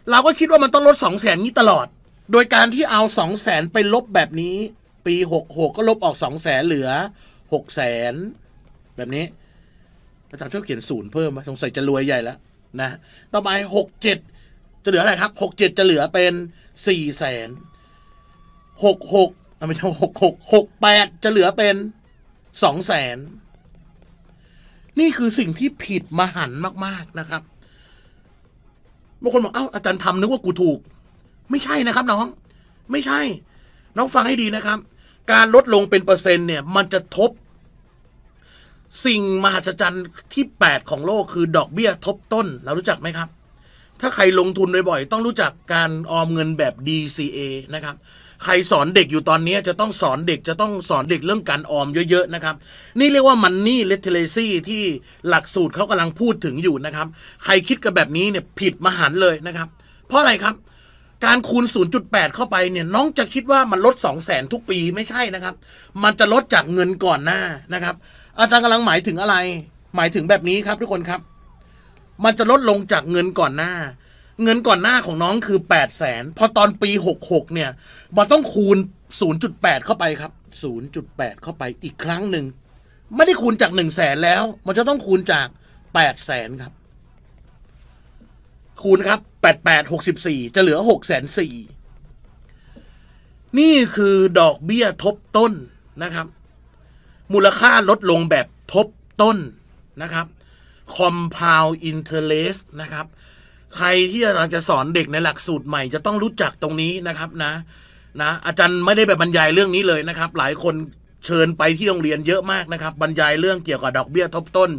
Speaker 1: เราก็คิดว่ามันต้องลดสองแสนนี้ตลอด โดยการที่เอาสองแสนไปลบแบบนี้ ปีหกหกก็ลบออกสองแสนเหลือหกแสนแบบนี้อาจารย์ชอบเขียนศูนย์เพิ่มไหมสงสัยจะรวยใหญ่แล้วนะต่อไปหกเจ็ดจะเหลืออะไรครับหกเจ็ดจะเหลือเป็นสี่แสนหกหกไม่ใช่หกหกหกแปดจะเหลือเป็นสองแสนนี่คือสิ่งที่ผิดมหันมาก ๆนะครับบางคนบอกเอ้าอาจารย์ทำนึกว่ากูถูกไม่ใช่นะครับน้องไม่ใช่น้องฟังให้ดีนะครับ การลดลงเป็นเปอร์เซ็นต์เนี่ยมันจะทบสิ่งมหัศจรรย์ที่ 8 ของโลกคือดอกเบี้ยทบต้นเรารู้จักไหมครับ ถ้าใครลงทุนบ่อยๆ ต้องรู้จักการออมเงินแบบ DCA นะครับ ใครสอนเด็กอยู่ตอนนี้จะต้องสอนเด็กจะต้องสอนเด็กเรื่องการออมเยอะๆนะครับ นี่เรียกว่ามันนี่เลทเลซี่ที่หลักสูตรเขากำลังพูดถึงอยู่นะครับ ใครคิดกันแบบนี้เนี่ยผิดมหันเลยนะครับ เพราะอะไรครับ การคูณ 0.8 เข้าไปเนี่ยน้องจะคิดว่ามันลด2 0 0 0 0 0 ทุกปีไม่ใช่นะครับ มันจะลดจากเงินก่อนหน้านะครับอาจารย์กำลังหมายถึงอะไร หมายถึงแบบนี้ครับทุกคนครับ มันจะลดลงจากเงินก่อนหน้า เงินก่อนหน้าของน้องคือ 8 0 0แสนพอตอนปี66เนี่ย มันต้องคูณ 0.8 เข้าไปครับ 0.8 เข้าไปอีกครั้งหนึ่งไม่ได้คูณจาก1 0 0 0 0แสนแล้ว มันจะต้องคูณจาก8 0 0แสนครับ คูณครับ 88 64 จะเหลือ6น0 0 0นี่คือดอกเบี้ยทบต้นนะครับมูลค่าลดลงแบบทบต้นนะครับ compound interest นะครับใครที่กำลังจะสอนเด็กในหลักสูตรใหม่จะต้องรู้จักตรงนี้นะครับนะนะอาจารย์ไม่ได้แบบบรรยายเรื่องนี้เลยนะครับ หลายคนเชิญไปที่โรงเรียนเยอะมากนะครับบรรยายเรื่องเกี่ยวกับดอกเบี้ยทบต้น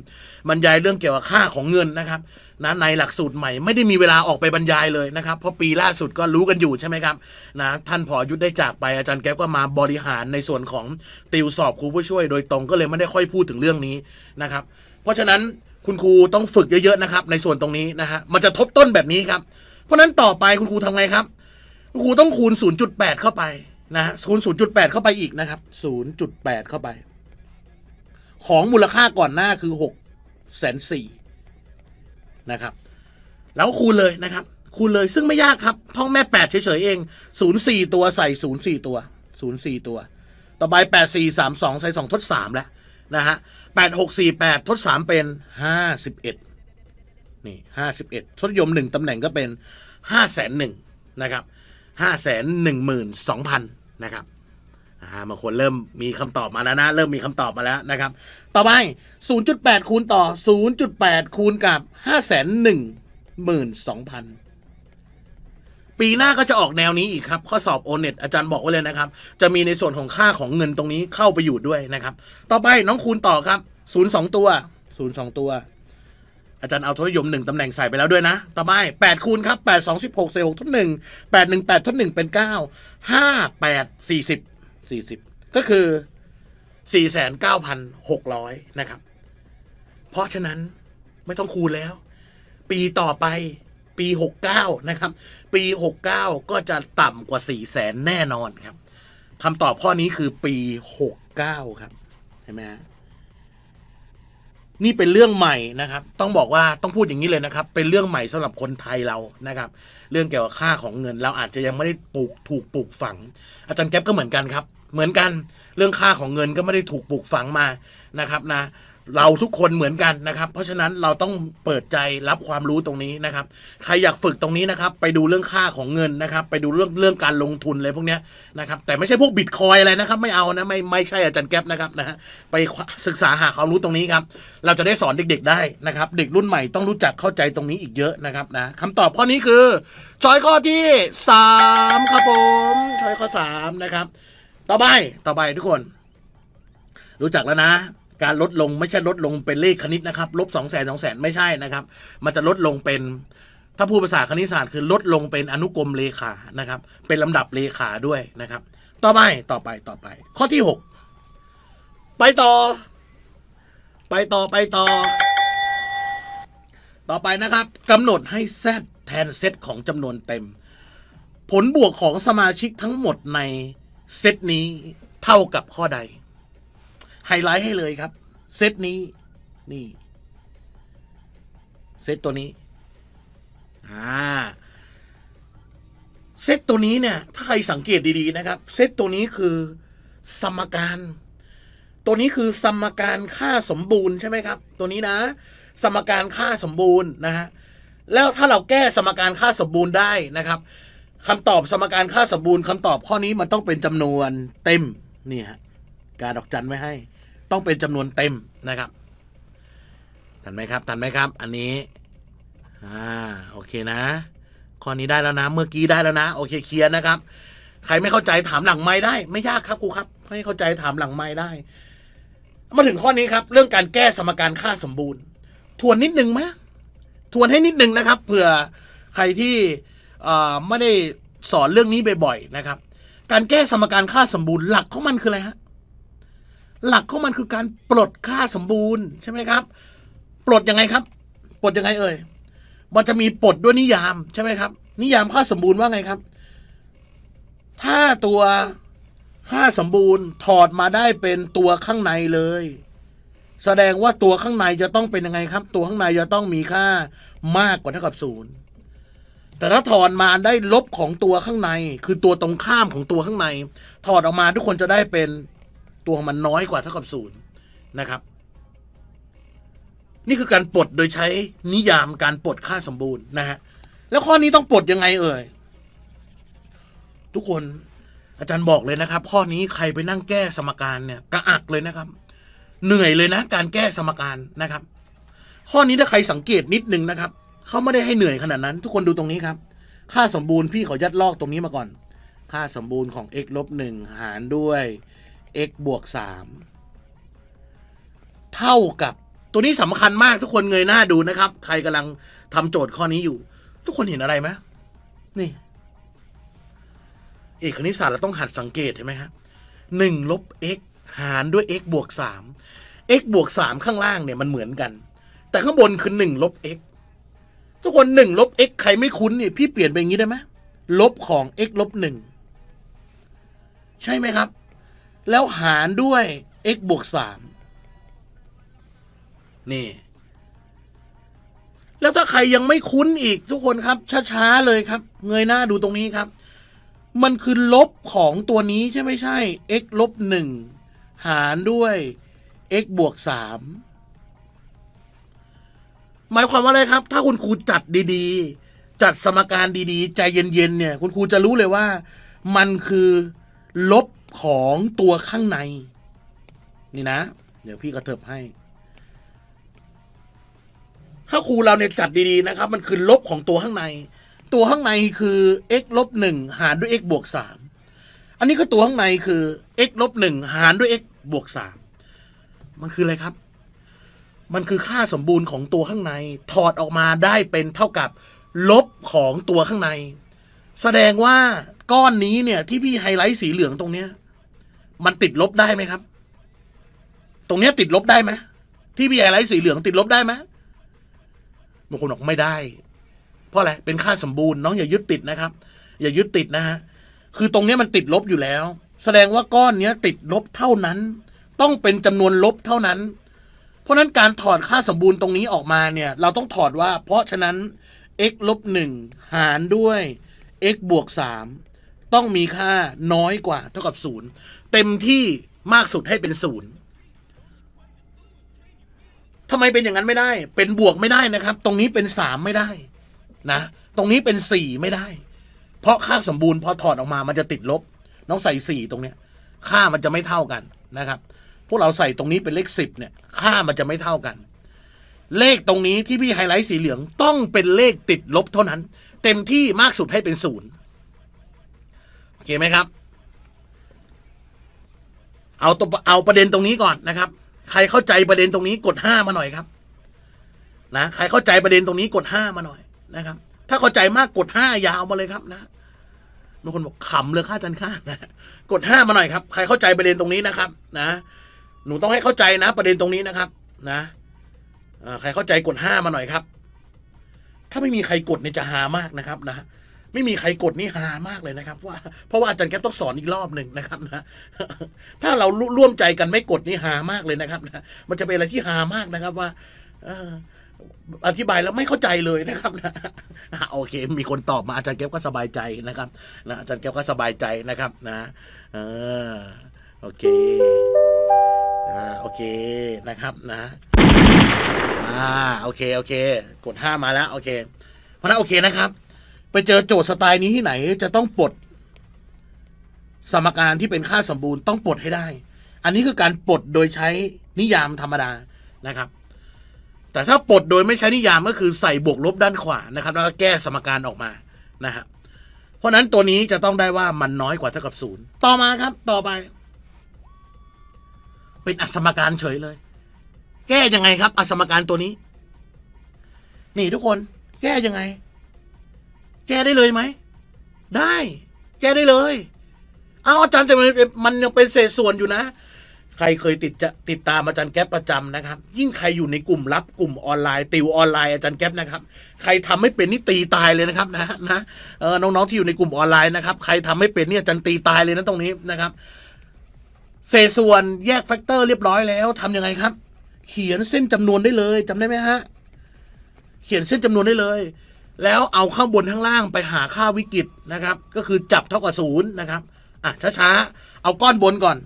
Speaker 1: บรรยายเรื่องเกี่ยวกับค่าของเงินนะครับนะในหลักสูตรใหม่ไม่ได้มีเวลาออกไปบรรยายเลยนะครับเพราะปีล่าสุดก็รู้กันอยู่ใช่ไหมครับนะท่านผอยุทธได้จากไปอาจารย์แก๊ปก็มาบริหารในส่วนของติวสอบครูผู้ช่วย โดยตรงก็เลยไม่ได้ค่อยพูดถึงเรื่องนี้นะครับเพราะฉะนั้นคุณครูต้องฝึกเยอะๆนะครับในส่วนตรงนี้นะฮะมันจะทบต้นแบบนี้ครับเพราะนั้นต่อไปคุณครูทำไงครับคุณครูต้องคูณ 0.8 เข้าไปนะคูณ0.8 เข้าไปอีกนะครับ0.8 เข้าไป ของมูลค่าก่อนหน้าคือ6แสนสี่นะครับแล้วคูณเลยนะครับคูณเลยซึ่งไม่ยากครับท่องแม่แปดเฉยๆเองศูนย์สี่ตัวใส่ศูนย์สี่ตัวศูนย์สี่ตัว ต่อไปแปดสี่สามสองใส่สองทดสามแล้วนะฮะแปดหกสี่แปดทดสามเป็นห้าสิบเอ็ดนี่ห้าสิบเอ็ดทศยมหนึ่งตำแหน่งก็เป็นห้าแสนหนึ่งนะครับห้าแสนหนึ่งหมื่นสองพันนะครับบางคนเริ่มมีคำตอบมาแล้วนะเริ่มมีคำตอบมาแล้วนะครับ ต่อไป0.8 คูณต่อ 0.8 คูณกับ 5 1 2 0 0 ปีหน้าก็จะออกแนวนี้อีกครับ ข้อสอบโอเน็ตอาจารย์บอกไว้เลยนะครับ จะมีในส่วนของค่าของเงินตรงนี้เข้าไปอยู่ด้วยนะครับ ต่อไปน้องคูณต่อครับ 0 2 ตัว 0 2 ตัว อาจารย์เอาทศนิยมงตำแหน่งใส่ไปแล้วด้วยนะ ต่อไป 8 คูณครับ 8 2 16 16ทด1 8 1 8ทด1เป็น 9 5 8 40 40 ก็คือ 4,9600 นะครับเพราะฉะนั้นไม่ต้องคูณแล้ว ปีต่อไปปี 69 นะครับ ปี 69 ก็จะต่ำกว่า 4 0 0แสนแน่นอนครับคำตอบข้อนี้คือปี 69 ครับเห็นไหมนี่เป็นเรื่องใหม่นะครับ ต้องบอกว่าต้องพูดอย่างนี้เลยนะครับเป็นเรื่องใหม่สำหรับคนไทยเรานะครับ เรื่องเกี่ยวกับค่าของเงินเราอาจจะยังไม่ได้ปลูกถูกปลูกฝัง อาจารย์แก๊ปก็เหมือนกันครับ เหมือนกันเรื่องค่าของเงินก็ไม่ได้ถูกปลูกฝังมานะครับนะเราทุกคนเหมือนกันนะครับ เพราะฉะนั้นเราต้องเปิดใจรับความรู้ตรงนี้นะครับ ใครอยากฝึกตรงนี้นะครับ ไปดูเรื่องค่าของเงินนะครับ ไปดูเรื่องเรื่องการลงทุนเลยพวกนี้นะครับ แต่ไม่ใช่พวกบิตคอยอะไรนะครับ ไม่เอานะ ไม่ไม่ใช่อาจารย์แก๊ปนะครับนะฮะไปศึกษาหาความรู้ตรงนี้ครับ เราจะได้สอนเด็ก ๆได้นะครับ เด็กรุ่นใหม่ต้องรู้จักเข้าใจตรงนี้อีกเยอะนะครับนะคำตอบข้อนี้คือช้อยข้อที่3ครับผมช้อยข้อ3นะครับต่อไปต่อไปทุกคน รู้จักแล้วนะการลดลงไม่ใช่ลดลงเป็นเลขคณิตนะครับลบสองแสนสองแสนไม่ใช่นะครับมันจะลดลงเป็นถ้าพูดภาษาคณิตศาสตร์คือ ลดลงเป็นอนุกรมเลขานะครับเป็นลำดับเลขาด้วยนะครับ ต่อไปต่อไปต่อไปข้อที่หกไปต่อ ไปต่อไปต่อ ต่อไปนะครับกำหนดให้แซดแทนเซตของจำนวนเต็ม ผลบวกของสมาชิกทั้งหมดในเซตนี้เท่ากับข้อใดไฮไลท์ให้เลยครับเซตนี้นี่เซตตัวนี้อ่าเซตตัวนี้เนี่ยถ้าใครสังเกตดีๆนะครับเซตตัวนี้คือสมการ ตัวนี้คือสมการค่าสมบูรณ์ใช่ไหมครับตัวนี้นะ สมการค่าสมบูรณ์นะฮะแล้วถ้าเราแก้สมการค่าสมบูรณ์ได้นะครับคำตอบสมการค่าสมบูรณ์คำตอบข้อนี้ มันต้องเป็นจำนวนเต็มนี่ฮะการดอกจันไว้ให้ต้องเป็นจำนวนเต็มนะครับ ทันไหมครับ ทันไหมครับ อันนี้ อ่า โอเคนะ ข้อนี้ได้แล้วนะ เมื่อกี้ได้แล้วนะ โอเค เคลียร์นะครับ ใครไม่เข้าใจถามหลังไม้ได้ ไม่ยากครับ ครูครับ ให้เข้าใจถามหลังไม้ได้ มาถึงข้อนี้ครับ เรื่องการแก้สมการค่าสมบูรณ์ ทวนนิดนึงไหมทวนให้นิดนึงนะครับ เผื่อใครที่ไม่ได้สอนเรื่องนี้บ่อย ๆ นะครับ การแก้สมการค่าสมบูรณ์หลักของมันคืออะไรฮะหลักของมันคือการปลดค่าสมบูรณ์ใช่ไหมครับ ปลดยังไงครับปลดยังไงเอ่ยมันจะมีปลดด้วยนิยามใช่ไหมครับนิยามค่าสมบูรณ์ว่าไงครับถ้าตัวค่าสมบูรณ์ถอดมาได้เป็นตัวข้างในเลย แสดงว่าตัวข้างในจะต้องเป็นยังไงครับ ตัวข้างในจะต้องมีค่ามากกว่าเท่ากับศูนย์แต่ถ้าถอดมาได้ลบของตัวข้างใน คือตัวตรงข้ามของตัวข้างใน ถอดออกมาทุกคนจะได้เป็นตัวมัน น้อยกว่าเท่ากับศูนย์นะครับนี่คือการปลดโดยใช้นิยามการปลดค่าสมบูรณ์นะฮะแล้วข้อนี้ต้องปลดยังไงเอ่ยทุกคนอาจารย์บอกเลยนะครับ ข้อนี้ใครไปนั่งแก้สมการ เนี่ย กระอักเลยนะครับ เหนื่อยเลยนะการแก้สมการนะครับ ข้อนี้ ถ้าใครสังเกตนิดนึงนะครับเขาไม่ได้ให้เหนื่อยขนาดนั้น ทุกคนดูตรงนี้ครับ ค่าสมบูรณ์พี่เขายัดลอกตรงนี้มาก่อน ค่าสมบูรณ์ของ x ลบหนึ่งหารด้วย x บวก 3 เท่ากับ ตัวนี้สำคัญมาก ทุกคนเงย หน้าดูนะครับ ใครกำลัง ทำโจทย์ข้อนี้อยู่ ทุกคนเห็นอะไรไหมนี่เอกคณิตศาสตร์เราต้องหัดสังเกต เห็นไหมฮะหนึ่งลบ x หาร ด้วย x บวก 3 x บวก 3 ข้างล่าง เนี่ย มันเหมือนกัน แต่ข้างบนคือ1ลบ x ทุกคน1ลบ x ใครไม่คุ้นเนี่ยพี่เปลี่ยนไปอย่างนี้ได้ไหมลบของ x ลบ1ใช่ไหมครับแล้วหารด้วย x บวกสามนี่ แล้วถ้าใครยังไม่คุ้นอีกทุกคนครับ ช้าๆ เลยครับ เงยหน้าดูตรงนี้ครับ มันคือลบของตัวนี้ใช่ไม่ใช่ x ลบหนึ่งหารด้วย x บวกสามหมายความว่าอะไรครับ ถ้าคุณครูจัดดีๆ จัดสมการดีๆ ใจเย็นๆ เนี่ย คุณครูจะรู้เลยว่า มันคือลบของตัวข้างใน นี่นะ เดี๋ยวพี่กระเถิบให้ ถ้าครูเราเนี่ยจัดดีๆนะครับ มันคือลบของตัวข้างใน ตัวข้างในคือ x ลบหนึ่งหารด้วย x บวกสามอันนี้ก็ตัวข้างในคือ x ลบหนึ่งหารด้วย x บวกสามมันคืออะไรครับ มันคือค่าสมบูรณ์ของตัวข้างใน ถอดออกมาได้เป็นเท่ากับ ลบของตัวข้างใน แสดงว่าก้อนนี้เนี่ยที่พี่ไฮไลท์สีเหลืองตรงเนี้ยมันติดลบได้ไหมครับ ตรงเนี้ยติดลบได้ไหมที่พีอะไรสีเหลืองติดลบได้ไหมบางคนบอกไม่ได้ เพราะอะไร เป็นค่าสมบูรณ์น้องอย่ายึดติดนะครับ อย่ายึดติดนะฮะ คือตรงเนี้ยมันติดลบอยู่แล้ว แสดงว่าก้อนเนี้ยติดลบเท่านั้น ต้องเป็นจำนวนลบเท่านั้น เพราะนั้นการถอดค่าสมบูรณ์ตรงนี้ออกมาเนี่ย เราต้องถอดว่า เพราะฉะนั้น x ลบหนึ่งหารด้วย x บวกสามต้องมีค่าน้อยกว่า เท่ากับศูนย์เต็มที่มากสุดให้เป็นศูนย์ทำไมเป็นอย่างนั้นไม่ได้ เป็นบวกไม่ได้นะครับ ตรงนี้เป็นสามไม่ได้ นะ ตรงนี้เป็นสี่ไม่ได้ เพราะค่าสมบูรณ์พอถอดออกมา มันจะติดลบ น้องใส่สี่ตรงเนี้ย ค่ามันจะไม่เท่ากันนะครับ พวกเราใส่ตรงนี้เป็นเลขสิบเนี่ย ค่ามันจะไม่เท่ากัน เลขตรงนี้ที่พี่ไฮไลท์สีเหลืองต้องเป็นเลขติดลบเท่านั้น เต็มที่มากสุดให้เป็นศูนย์โอเคไหมครับเอาตัวเอาประเด็นตรงนี้ก่อนนะครับ ใครเข้าใจประเด็นตรงนี้กดห้ามาหน่อยครับนะใครเข้าใจประเด็นตรงนี้ กดห้ามาหน่อยนะครับ ถ้าเข้าใจมากกดห้ายาวมาเลยครับ นะบางคนบอกขำเลยค่าจันค่านะกดห้ามาหน่อยครับใครเข้าใจประเด็นตรงนี้นะครับนะหนูต้องให้เข้าใจนะ ประเด็นตรงนี้นะครับ นะใครเข้าใจกดห้ามาหน่อยครับ ถ้าไม่มีใครกดเนี่ยจะหามากนะครับ นะไม่มีใครกดนี่หามากเลยนะครับ ว่าเพราะว่าอาจารย์แก๊ปต้องสอนอีกรอบหนึ่งนะครับนะถ้าเราร่วมใจกันไม่กดนี่หามากเลยนะครับนะมันจะเป็นอะไรที่หามากนะครับว่าอธิบายแล้วไม่เข้าใจเลยนะครับนะโอเค มีคนตอบมาอาจารย์แก๊ปก็สบายใจนะครับนะอาจารย์แก๊ปก็สบายใจนะครับนะโอเคอ่าโอเคนะครับนะอ่าโอเคโอเค กดห้ามาแล้ว โอเค เพราะนั้นโอเคนะครับไปเจอโจทย์สไตล์นี้ที่ไหน จะต้องปลดสมการที่เป็นค่าสมบูรณ์ต้องปลดให้ได้ อันนี้คือการปลดโดยใช้ นิยามธรรมดานะครับ แต่ถ้าปลดโดยไม่ใช้นิยามก็คือใส่ บวกลบด้านขวานะครับ แล้วก็แก้สมการออกมานะครับเพราะนั้นตัวนี้จะต้องได้ว่ามันน้อยกว่าเท่ากับศูนย์ต่อมาครับ ต่อไป เป็นอสมการเฉยเลย แก้ยังไงครับ อสมการตัวนี้ นี่ทุกคนแก้ยังไงแก้ได้เลยไหมได้แก้ได้เลย เอาอาจารย์แต่มันมันยังเป็นเศษส่วนอยู่นะ ใครเคยติดจะติดตามอาจารย์แก๊ปประจำนะครับยิ่งใครอยู่ในกลุ่มลับกลุ่มออนไลน์ ติวออนไลน์อาจารย์แก๊ปนะครับ ใครทำไม่เป็นนี่ตีตายเลยนะครับนะนะเออน้องๆที่อยู่ในกลุ่มออนไลน์นะครับใครทำไม่เป็นนี่อาจารย์ตีตายเลยนะตรงนี้นะครับเศษส่วนแยกแฟกเตอร์เรียบร้อยแล้ว ทํำยังไงครับ เขียนเส้นจำนวนได้เลย จำได้ไหมฮะเขียนเส้นจำนวนได้เลยแล้วเอาข้างบนข้างล่างไปหาค่าวิกฤตนะครับก็คือจับเท่ากับศูนย์นะครับอ่ะช้าๆเอาก้อนบนก่อน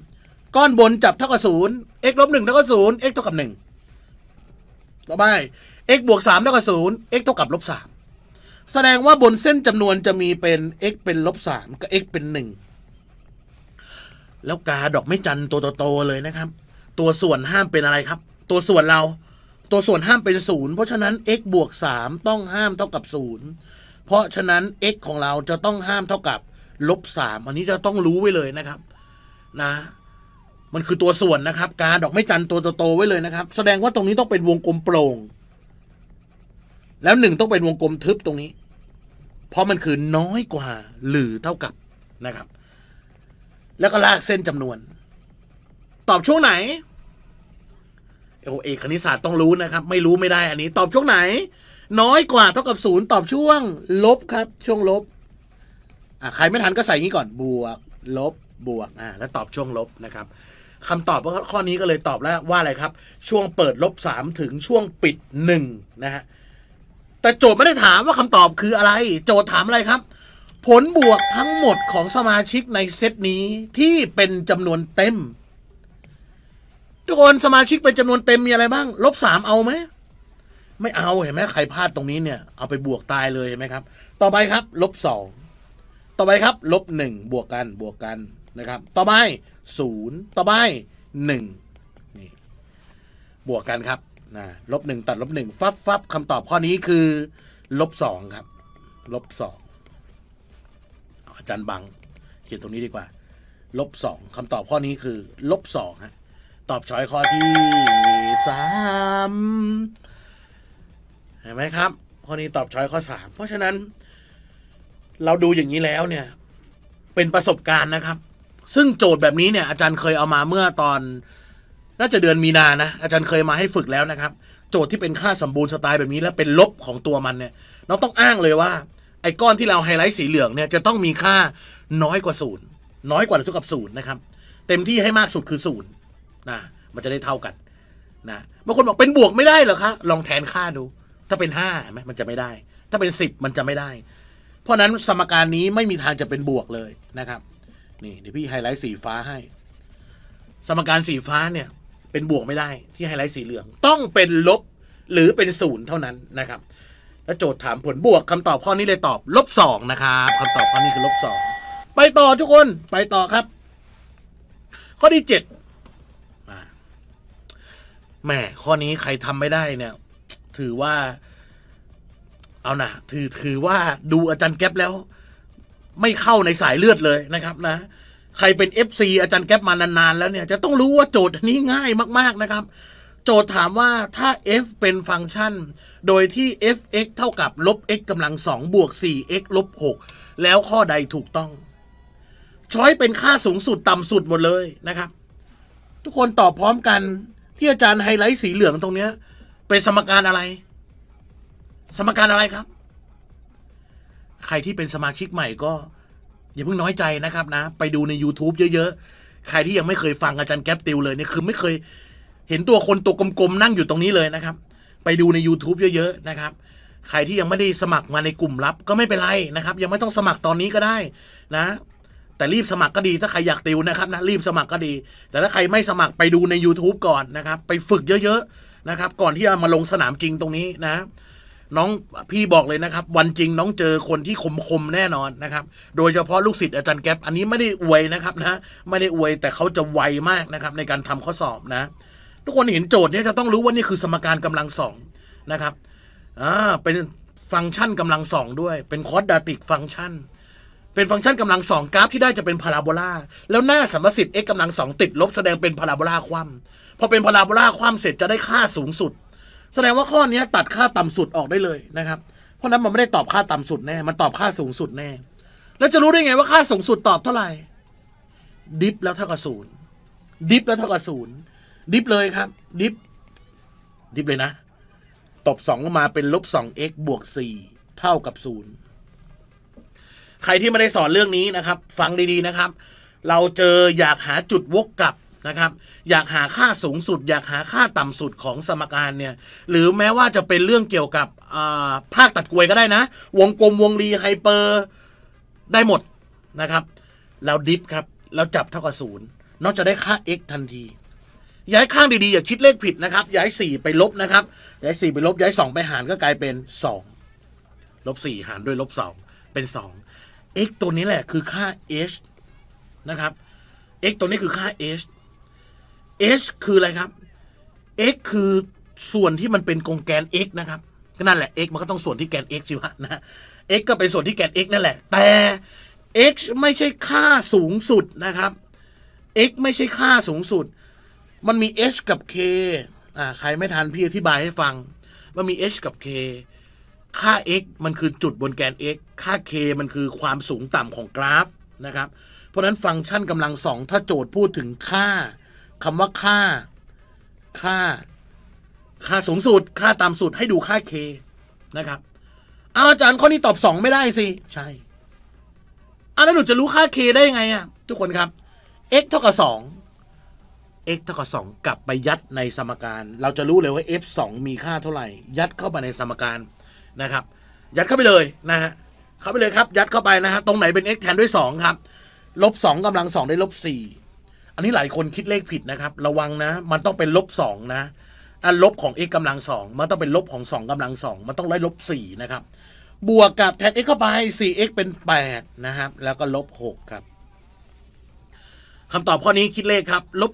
Speaker 1: ก้อนบนจับเท่ากับศูนย์ x ลบหนึ่งเท่ากับศูนย์ x เท่ากับหนึ่งต่อไป x บวกสามเท่ากับศูนย์ x เท่ากับลบสามแสดงว่าบนเส้นจำนวนจะมีเป็น x เป็นลบสามกับ x เป็นหนึ่งแล้วกาดอกไม่จันตัวโตๆเลยนะครับ ตัวส่วนห้ามเป็นอะไรครับ ตัวส่วนเราตัวส่วนห้ามเป็นศูนย์เพราะฉะนั้น x บวก3ต้องห้ามเท่ากับศูนย์เพราะฉะนั้น x ของเราจะต้องห้ามเท่ากับลบสามอันนี้จะต้องรู้ไว้เลยนะครับ นะ มันคือตัวส่วนนะครับกาดอกไม้จันตัวโตๆไว้เลยนะครับ แสดงว่าตรงนี้ต้องเป็นวงกลมโปร่งแล้วหนึ่งต้องเป็นวงกลมทึบตรงนี้ เพราะมันคือน้อยกว่าหรือเท่ากับนะครับ แล้วก็ลากเส้นจำนวน ตอบช่วงไหนโอเอกคณิตศาสตร์ต้องรู้นะครับไม่รู้ไม่ได้อันนี้ ตอบช่วงไหน น้อยกว่าเท่ากับศูนย์ตอบช่วง ลบครับช่วงลบอ่ะใครไม่ทันก็ใส่นี้ก่อนบวกลบบวกอ่าแล้วตอบช่วงลบนะครับคำตอบข้อนี้ก็เลยตอบแล้วว่าอะไรครับ ช่วงเปิดลบสามถึงช่วงปิดหนึ่งนะฮะแต่โจทย์ไม่ได้ถามว่าคำตอบคืออะไร โจทย์ถามอะไรครับ ผลบวกทั้งหมดของสมาชิกในเซตนี้ที่เป็นจำนวนเต็มทุกคน สมาชิกเป็นจำนวนเต็มมีอะไรบ้างลบสามเอาไหม ไม่เอาเห็นไหมใครพลาดตรงนี้เนี่ยเอาไปบวกตายเลยเห็นไหมครับต่อไปครับลบสองต่อไปครับลบหนึ่งบวกกันบวกกันนะครับ ต่อไปศูนย์ต่อไปหนึ่งนี่บวกกันครับนะลบหนึ่งตัดลบหนึ่งฟับฟับคำตอบข้อนี้คือลบสองครับลบสองอาจารย์บังเขียนตรงนี้ดีกว่าลบสองคำตอบข้อนี้คือลบสองฮะตอบช้อยข้อที่สามเห็นไหมครับข้อนี้ตอบช้อยข้อสามเพราะฉะนั้นเราดูอย่างนี้แล้วเนี่ยเป็นประสบการณ์นะครับ ซึ่งโจทย์แบบนี้เนี่ย อาจารย์เคยเอามาเมื่อตอนน่าจะเดือนมีนานะอาจารย์เคยมาให้ฝึกแล้วนะครับ โจทย์ที่เป็นค่าสมบูรณ์สไตล์แบบนี้และเป็นลบของตัวมันเนี่ยเราต้องอ้างเลยว่า ไอ้ก้อนที่เราไฮไลท์สีเหลืองเนี่ยจะต้องมีค่าน้อยกว่าศูนย์น้อยกว่าเท่ากับศูนย์นะครับเต็มที่ให้มากสุดคือศูนย์นะมันจะได้เท่ากันนะบางคนบอกเป็นบวกไม่ได้เหรอคะลองแทนค่าดู ถ้าเป็นห้าไหมมันจะไม่ได้ ถ้าเป็นสิบมันจะไม่ได้ เพราะนั้นสมการนี้ไม่มีทางจะเป็นบวกเลยนะครับนี่เดี๋ยวพี่ไฮไลท์สีฟ้าให้ สมการสีฟ้าเนี่ย เป็นบวกไม่ได้ ที่ไฮไลท์สีเหลือง ต้องเป็นลบ หรือเป็นศูนย์เท่านั้นนะครับแล้วโจทย์ถามผลบวกคำตอบข้อนี้ เลยตอบลบสองนะครับคำตอบข้อนี้คือลบสองไปต่อทุกคนไปต่อครับ ข้อที่เจ็ดแหมข้อนี้ใครทำไม่ได้เนี่ยถือว่า เอานะถือถือว่าดูอาจารย์แก๊ปแล้ว ไม่เข้าในสายเลือดเลยนะครับนะ ใครเป็นเอฟซีอาจารย์แก๊ปมานานๆ แล้วเนี่ย จะต้องรู้ว่าโจทย์นี้ง่ายมาก ๆนะครับ โจทย์ถามว่าถ้า f เป็นฟังก์ชัน โดยที่ f(x) เท่ากับลบ x กำลังสองบวก 4x ลบ6แล้วข้อใดถูกต้อง ช้อยเป็นค่าสูงสุดต่ำสุดหมดเลยนะครับ ทุกคนตอบพร้อมกันที่อาจารย์ไฮไลท์สีเหลืองตรงเนี้ยเป็นสมการอะไร สมการอะไรครับ ใครที่เป็นสมาชิกใหม่ก็อย่าเพิ่งน้อยใจนะครับ นะ ไปดูใน YouTube เยอะๆ ใครที่ยังไม่เคยฟังอาจารย์แก๊ปติวเลยเนี่ยคือไม่เคยเห็นตัวคนตัวกลมๆนั่งอยู่ตรงนี้เลยนะครับ ไปดูใน YouTube เยอะๆนะครับ ใครที่ยังไม่ได้สมัครมาในกลุ่มลับ ก็ไม่เป็นไรนะครับ ยังไม่ต้องสมัครตอนนี้ก็ได้ นะแต่รีบสมัครก็ดีถ้าใครอยากติวนะครับนะรีบสมัครก็ดี แต่ถ้าใครไม่สมัครไปดูใน YouTube ก่อนนะครับ ไปฝึกเยอะๆนะครับ ก่อนที่จะมาลงสนามจริงตรงนี้นะ น้องพี่บอกเลยนะครับ วันจริงน้องเจอคนที่คมคมแน่นอนนะครับโดยเฉพาะลูกศิษย์อาจารย์แก๊ปอันนี้ไม่ได้อวยนะครับนะไม่ได้อวยแต่เขาจะไวมากนะครับ ในการทำข้อสอบนะ ทุกคนเห็นโจทย์นี้จะต้องรู้ว่านี่คือสมการกำลังสองนะครับอ่าเป็นฟังก์ชันกำลังสองด้วยเป็นคอสดาติกฟังก์ชันเป็นฟังก์ชันกำลังสองกราฟที่ได้จะเป็นพาราโบลาแล้วหน้าสมสิทธิ์ x กำลังสองติดลบ แสดงเป็นพาราโบลาคว่ำพอเป็นพาราโบลาคว่ำเสร็จจะได้ค่าสูงสุด แสดงว่าข้อนี้ตัดค่าต่ำสุดออกได้เลยนะครับ เพราะนั้นมันไม่ได้ตอบค่าต่ำสุดแน่มันตอบค่าสูงสุดแน่ แล้วจะรู้ได้ไงว่าค่าสูงสุดตอบเท่าไหร่ดิฟ แล้วเท่ากับศูนย์ดิฟแล้วเท่ากับศูนย์ดิฟเลยครับดิฟดิฟเลยนะ ตบสองมาเป็นลบสอง x บวกสี่เท่ากับศูนย์ใครที่ไม่ได้สอนเรื่องนี้นะครับฟังดีๆนะครับเราเจอ อยากหาจุดวกกลับนะครับ อยากหาค่าสูงสุด อยากหาค่าต่ำสุดของสมการเนี่ยหรือแม้ว่าจะเป็นเรื่องเกี่ยวกับภาคตัดกลวยก็ได้นะ วงกลมวงรีไฮเปอร์ ได้หมดนะครับเราดิฟครับเราจับเท่ากับศูนย์นอกจากได้ค่า x ทันทีย้ายข้างดีๆ อย่าคิดเลขผิดนะครับย้าย 4 ไปลบนะครับย้าย4 ไปลบ ย้าย 2 ไปหารก็กลายเป็น2ลบ4หารด้วยลบ2เป็น 2 x ตัวนี้แหละ คือค่า h นะครับ x ตัวนี้คือค่า h h คืออะไรครับ x คือส่วนที่มันเป็นกงแกน x นะครับก็นั่นแหละ x มันก็ต้องส่วนที่แกน x สิวะนะ x ก็เป็นส่วนที่แกน x นั่นแหละแต่ x ไม่ใช่ค่าสูงสุดนะครับ x ไม่ใช่ค่าสูงสุด มันมี h กับ k อ่าใครไม่ทันพี่อธิบายให้ฟัง มันมี h กับ k ค่า x มันคือจุดบนแกน x ค่า k มันคือความสูงต่ำของกราฟนะครับ เพราะนั้นฟังก์ชันกำลังสองถ้าโจทย์พูดถึงค่าคำว่าค่า ค่า ค่าสูงสุด ค่าต่ำสุด ให้ดูค่า k นะครับเอาจารย์ข้อนี้ตอบ 2 ไม่ได้สิ ใช่อาแล้วหนูจะรู้ค่า k ได้งไงอะทุกคนครับ x เท่ากับ 2 x เท่ากับ 2 กลับไปยัดในสมการ เราจะรู้เลยว่า f 2มีค่าเท่าไหร่ ยัดเข้าไปในสมการนะครับยัดเข้าไปเลยนะฮะเข้าไปเลยครับยัดเข้าไปนะฮะตรงไหนเป็น x แทนด้วย2ครับลบสองกำลังสองได้ลบสี่อันนี้หลายคนคิดเลขผิดนะครับระวังนะมันต้องเป็นลบสองนะอันลบของ x กำลังสองมันต้องเป็นลบของสองกำลังสองมันต้องได้ลบสี่นะครับบวกกับแทน x เข้าไป 4x เป็น8นะครับแล้วก็ลบ6ครับคำตอบข้อนี้คิดเลขครับลบ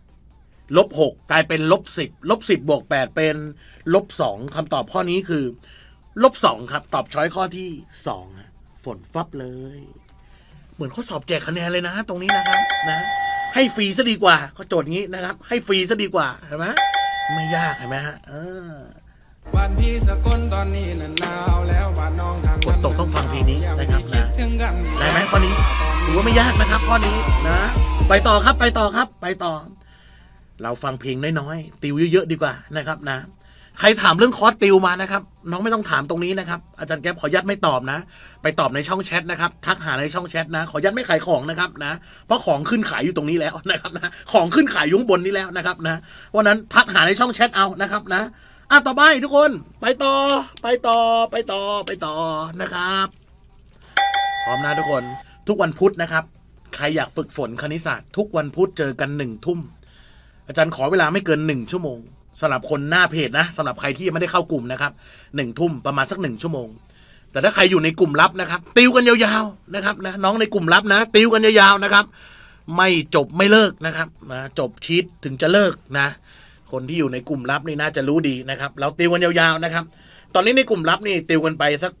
Speaker 1: 4ลบ6กลายเป็นลบ10ลบ10บวก8เป็นลบ2คำตอบข้อนี้คือลบสองครับตอบช้อยข้อที่สองฝนฟับเลย เหมือนข้อสอบแจกคะแนนเลยนะตรงนี้นะครับ นะให้ฟรีซะดีกว่าก็โจทย์งี้นะครับ ให้ฟรีซะดีกว่าเห็นไหมไม่ยากเห็นไหมฮะเออ วันพี่สกลตอนนี้นั้นหนาวแล้วบ้านน้องทางนตกต้องฟังเพลงนี้นะครับนะได้ไหมข้อนี้ถือว่าไม่ยากนะครับ ข้อนี้นะไปต่อครับ ไปต่อครับ ไปต่อ เราฟังเพลงน้อยๆ ติวเยอะๆดีกว่านะครับนะใครถามเรื่องคอร์สติวมานะครับ น้องไม่ต้องถามตรงนี้นะครับ อาจารย์แก๊ปขอยัดไม่ตอบนะ ไปตอบในช่องแชทนะครับทักหาในช่องแชทนะ ขอยัดไม่ขายของนะครับนะ เพราะของขึ้นขายอยู่ตรงนี้แล้วนะครับนะของขึ้นขายยุ้งบนนี้แล้วนะครับนะวันนั้นทักหาในช่องแชทเอานะครับนะ อ่ะต่อไปทุกคน ไปต่อไปต่อไปต่อ ไปต่อนะครับพร้อมนะ ทุกคน ทุกวันพุธนะครับใครอยากฝึกฝนคณิตศาสตร์ ทุกวันพุธเจอกันหนึ่งทุ่มอาจารย์ขอเวลาไม่เกินหนึ่งชั่วโมงสำหรับคนหน้าเพจนะสำหรับใครที่ยังไม่ได้เข้ากลุ่มนะครับหนึ่งทุ่มประมาณสักหนึ่งชั่วโมง แต่ถ้าใครอยู่ในกลุ่มลับนะครับติวกันยาวๆนะครับนะน้องในกลุ่มลับนะติวกันยาวๆนะครับ ไม่จบไม่เลิกนะครับนะจบชีตถึงจะเลิกนะ คนที่อยู่ในกลุ่มลับนี่น่าจะรู้ดีนะครับเราติวกันยาวๆนะครับ ตอนนี้ในกลุ่มลับนี่ติวกันไปสัก